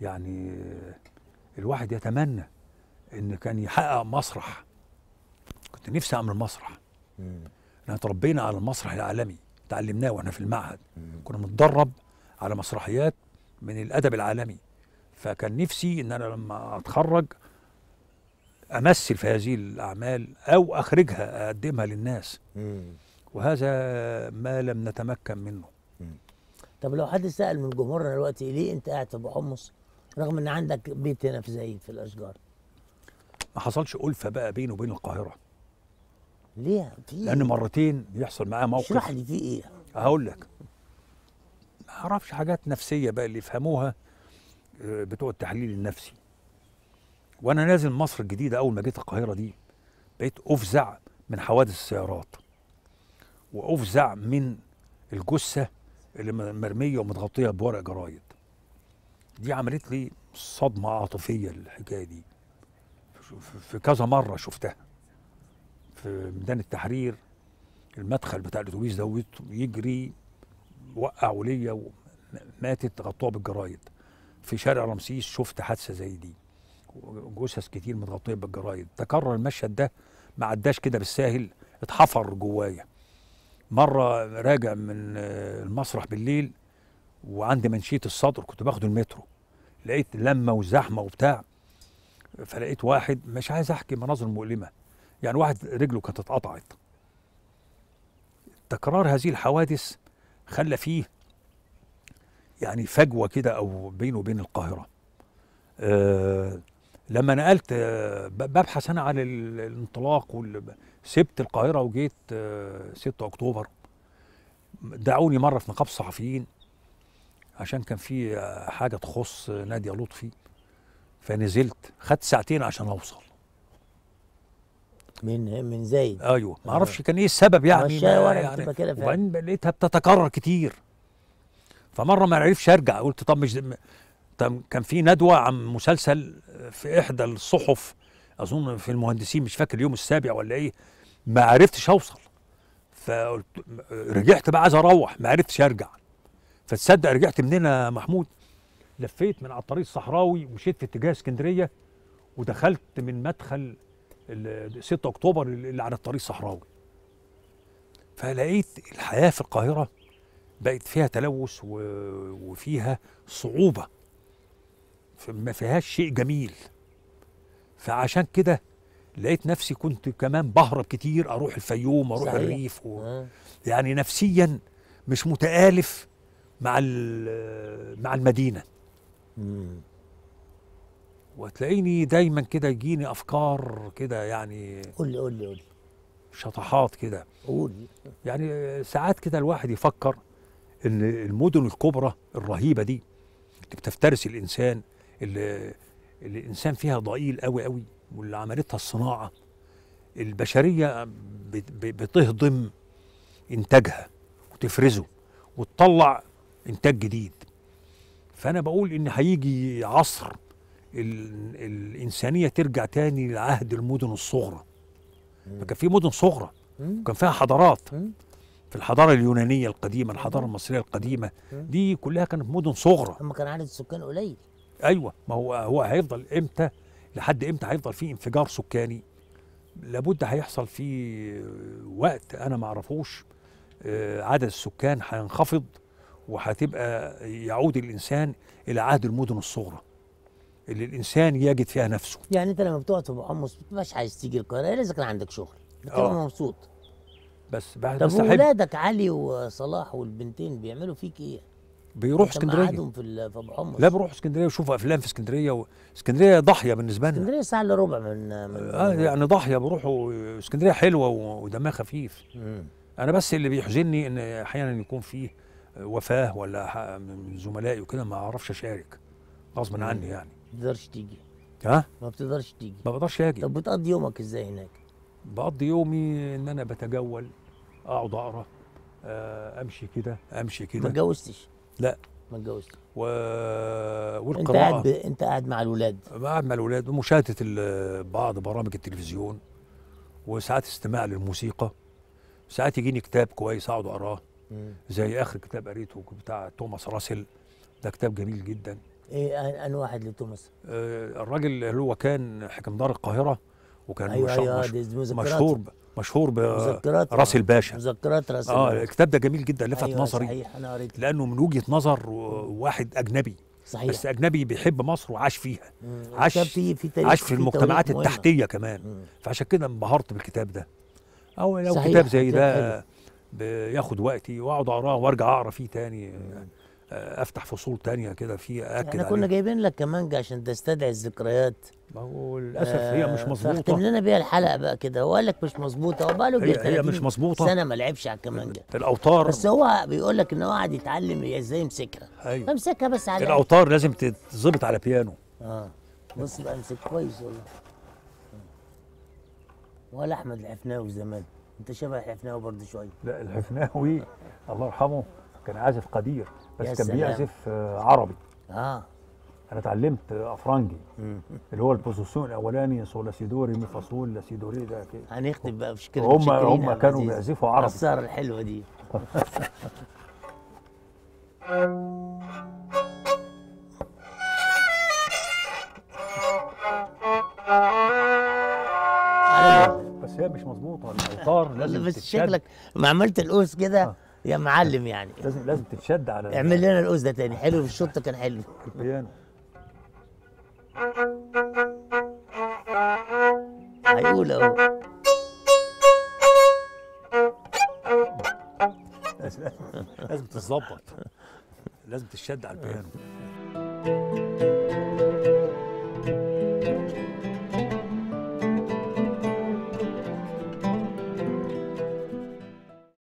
S2: يعني آه، الواحد يتمنى ان كان يحقق مسرح كنت نفسي اعمل مسرح مم. احنا تربينا على المسرح العالمي تعلمناه واحنا في المعهد كنا بنتدرب على مسرحيات من الادب العالمي فكان نفسي ان انا لما اتخرج امثل في هذه الاعمال او اخرجها اقدمها للناس وهذا ما لم نتمكن منه
S1: طب لو حد سال من جمهورنا دلوقتي ليه انت قاعد في ابو حمص رغم ان عندك بيت هنا في زايد في الاشجار
S2: ما حصلش ألفة بقى بينه وبين القاهرة ليه في إيه؟ لان مرتين بيحصل معاه موقف اشرح لي في ايه هقول لك ما اعرفش حاجات نفسيه بقى اللي يفهموها آه، بتوع التحليل النفسي وانا نازل مصر الجديده اول ما جيت القاهره دي بقيت افزع من حوادث السيارات وافزع من الجثه اللي مرميه ومتغطيه بورق جرايد دي عملت لي صدمه عاطفيه الحكايه دي في كذا مره شفتها في ميدان التحرير المدخل بتاع الاتوبيس ده يجري وقع ليا ماتت غطوها بالجرايد في شارع رمسيس شفت حادثة زي دي جثث كتير متغطية بالجرايد تكرر المشهد ده ما عداش كده بالساهل اتحفر جوايا مرة راجع من المسرح بالليل وعندي منشية الصدر كنت باخد المترو لقيت لمة وزحمة وبتاع فلقيت واحد مش عايز احكي مناظر مؤلمه يعني واحد رجله كانت اتقطعت تكرار هذه الحوادث خلى فيه يعني فجوه كده او بينه وبين القاهره أه لما نقلت أه ببحث انا عن الانطلاق سبت القاهره وجيت أه 6 اكتوبر دعوني مره في نقاب الصحفيين عشان كان في حاجه تخص ناديه لطفي فنزلت خدت ساعتين عشان اوصل من من زايد ايوه ما اعرفش آه. كان ايه السبب يعني يعني وبعدين لقيتها بتتكرر كتير فمره ما عرفش ارجع قلت طب مش طب كان في ندوه عن مسلسل في احدى الصحف اظن في المهندسين مش فاكر اليوم السابع ولا ايه ما عرفتش اوصل فقلت رجعت بقى عايز اروح ما عرفتش ارجع فتصدق رجعت منين يا محمود لفيت من على الطريق الصحراوي ومشيت في اتجاه اسكندريه ودخلت من مدخل 6 اكتوبر اللي على الطريق الصحراوي فلقيت الحياه في القاهره بقت فيها تلوث وفيها صعوبه ما فيهاش شيء جميل فعشان كده لقيت نفسي كنت كمان بهرب كتير اروح الفيوم اروح صحيح. الريف و... آه. يعني نفسيا مش متآلف مع مع المدينه مم. وتلاقيني دايما كده يجيني افكار كده يعني قول لي قول لي قول لي شطحات كده قول يعني ساعات كده الواحد يفكر ان المدن الكبرى الرهيبه دي اللي بتفترس الانسان اللي, اللي الانسان فيها ضئيل قوي قوي واللي عملتها الصناعه البشريه بتهضم انتاجها وتفرزه وتطلع انتاج جديد فانا بقول ان هيجي عصر الانسانيه ترجع تاني لعهد المدن الصغرى فكان في مدن صغرى وكان فيها حضارات في الحضاره اليونانيه القديمه الحضاره المصريه القديمه دي كلها كانت مدن صغرى اما كان عدد السكان قليل ايوه ما هو هو هيفضل امتى لحد امتى هيفضل في انفجار سكاني لابد هيحصل في وقت انا ما اعرفوش آه، عدد السكان هينخفض وهتبقى يعود الانسان الى عهد المدن الصغرى اللي الانسان يجد فيها نفسه يعني انت لما بتقعد في محمص ما بتبقاش عايز تيجي القاهره الا اذا كان عندك شغل بتبقى آه. مبسوط بس بعد طب ولادك
S1: علي وصلاح والبنتين بيعملوا فيك ايه؟ بيروحوا اسكندريه في في ابو حمص لا
S2: بيروحوا اسكندريه ويشوفوا افلام في اسكندريه اسكندريه ضاحيه بالنسبه لنا اسكندريه ساعه الا ربع من, من آه يعني ضاحيه بيروحوا اسكندريه حلوه ودمها خفيف مم. انا بس اللي بيحزني ان احيانا يكون فيه وفاه ولا من زملائي وكده ما اعرفش اشارك غصبا عني يعني بتقدرش تيجي ها؟ ما بتقدرش تيجي ما بقدرش اجي طب بتقضي يومك ازاي هناك؟ بقضي يومي ان انا بتجول اقعد اقرا آه، امشي كده امشي كده ما اتجوزتش؟ لا ما اتجوزتش و... والقراءة انت قاعد ب... انت قاعد مع الولاد قاعد مع الولاد ومشاهدة بعض برامج التلفزيون وساعات استماع للموسيقى ساعات يجيني كتاب كويس اقعد اقراه زي اخر كتاب قريته بتاع توماس راسل ده كتاب جميل جدا
S1: ايه ان واحد لتونس؟
S2: آه، الراجل اللي هو كان حكم دار القاهره وكان أيوة مش أيوة مش مشهور مشهور براس الباشا مذكرات راس آه، الباشا اه الكتاب ده جميل جدا لفت أيوة نظري صحيح انا قريته لانه من وجهه نظر واحد اجنبي صحيح بس اجنبي بيحب مصر وعاش فيها عاش في في عاش في المجتمعات التحتيه كمان فعشان كده انبهرت بالكتاب ده او لو صحيح. كتاب زي ده بياخد وقتي واقعد اقراه وارجع اقرا فيه تاني مم. آه، افتح فصول تانية كده في يعني اكد احنا كنا جايبين لك كمانجا عشان
S1: تستدعي الذكريات ما هو للاسف آه هي مش آه، مظبوطه فاختم لنا بيها الحلقه بقى كده هو قال لك مش مظبوطه هو بقى له هي, هي مش مظبوطه سنه ما لعبش على الكمانجه الاوتار بس هو بيقول لك ان هو قاعد يتعلم ازاي يمسكها ايوه فامسكها بس على الاوتار
S2: لازم تتظبط على بيانو اه بص بقى امسك كويس والله آه.
S1: ولا احمد الحفناوي زمان انت شبه الحفناوي برضه شويه لا
S2: الحفناوي الله يرحمه كان عازف قدير بس كان بيعزف آه، عربي اه انا اتعلمت افرنجي آه، اللي هو البوزيسيون الاولاني سولا سيدوري مي فاصول لا سيدوري ده كده هنختم
S1: بقى كده هم هم كانوا بيعزفوا عربي السهره الحلوه دي
S2: أيوة، آه. بس هي مش
S1: مظبوطه الاوتار *laughs* لازم بس شكلك ما عملت القوس كده يا معلم يعني لازم لازم تتشد على اعمل لنا القوس ده تاني حلو في الشوط كان حلو البيانو هيقول اهو
S2: *laughs* لازم تتظبط لازم تتشد على البيانو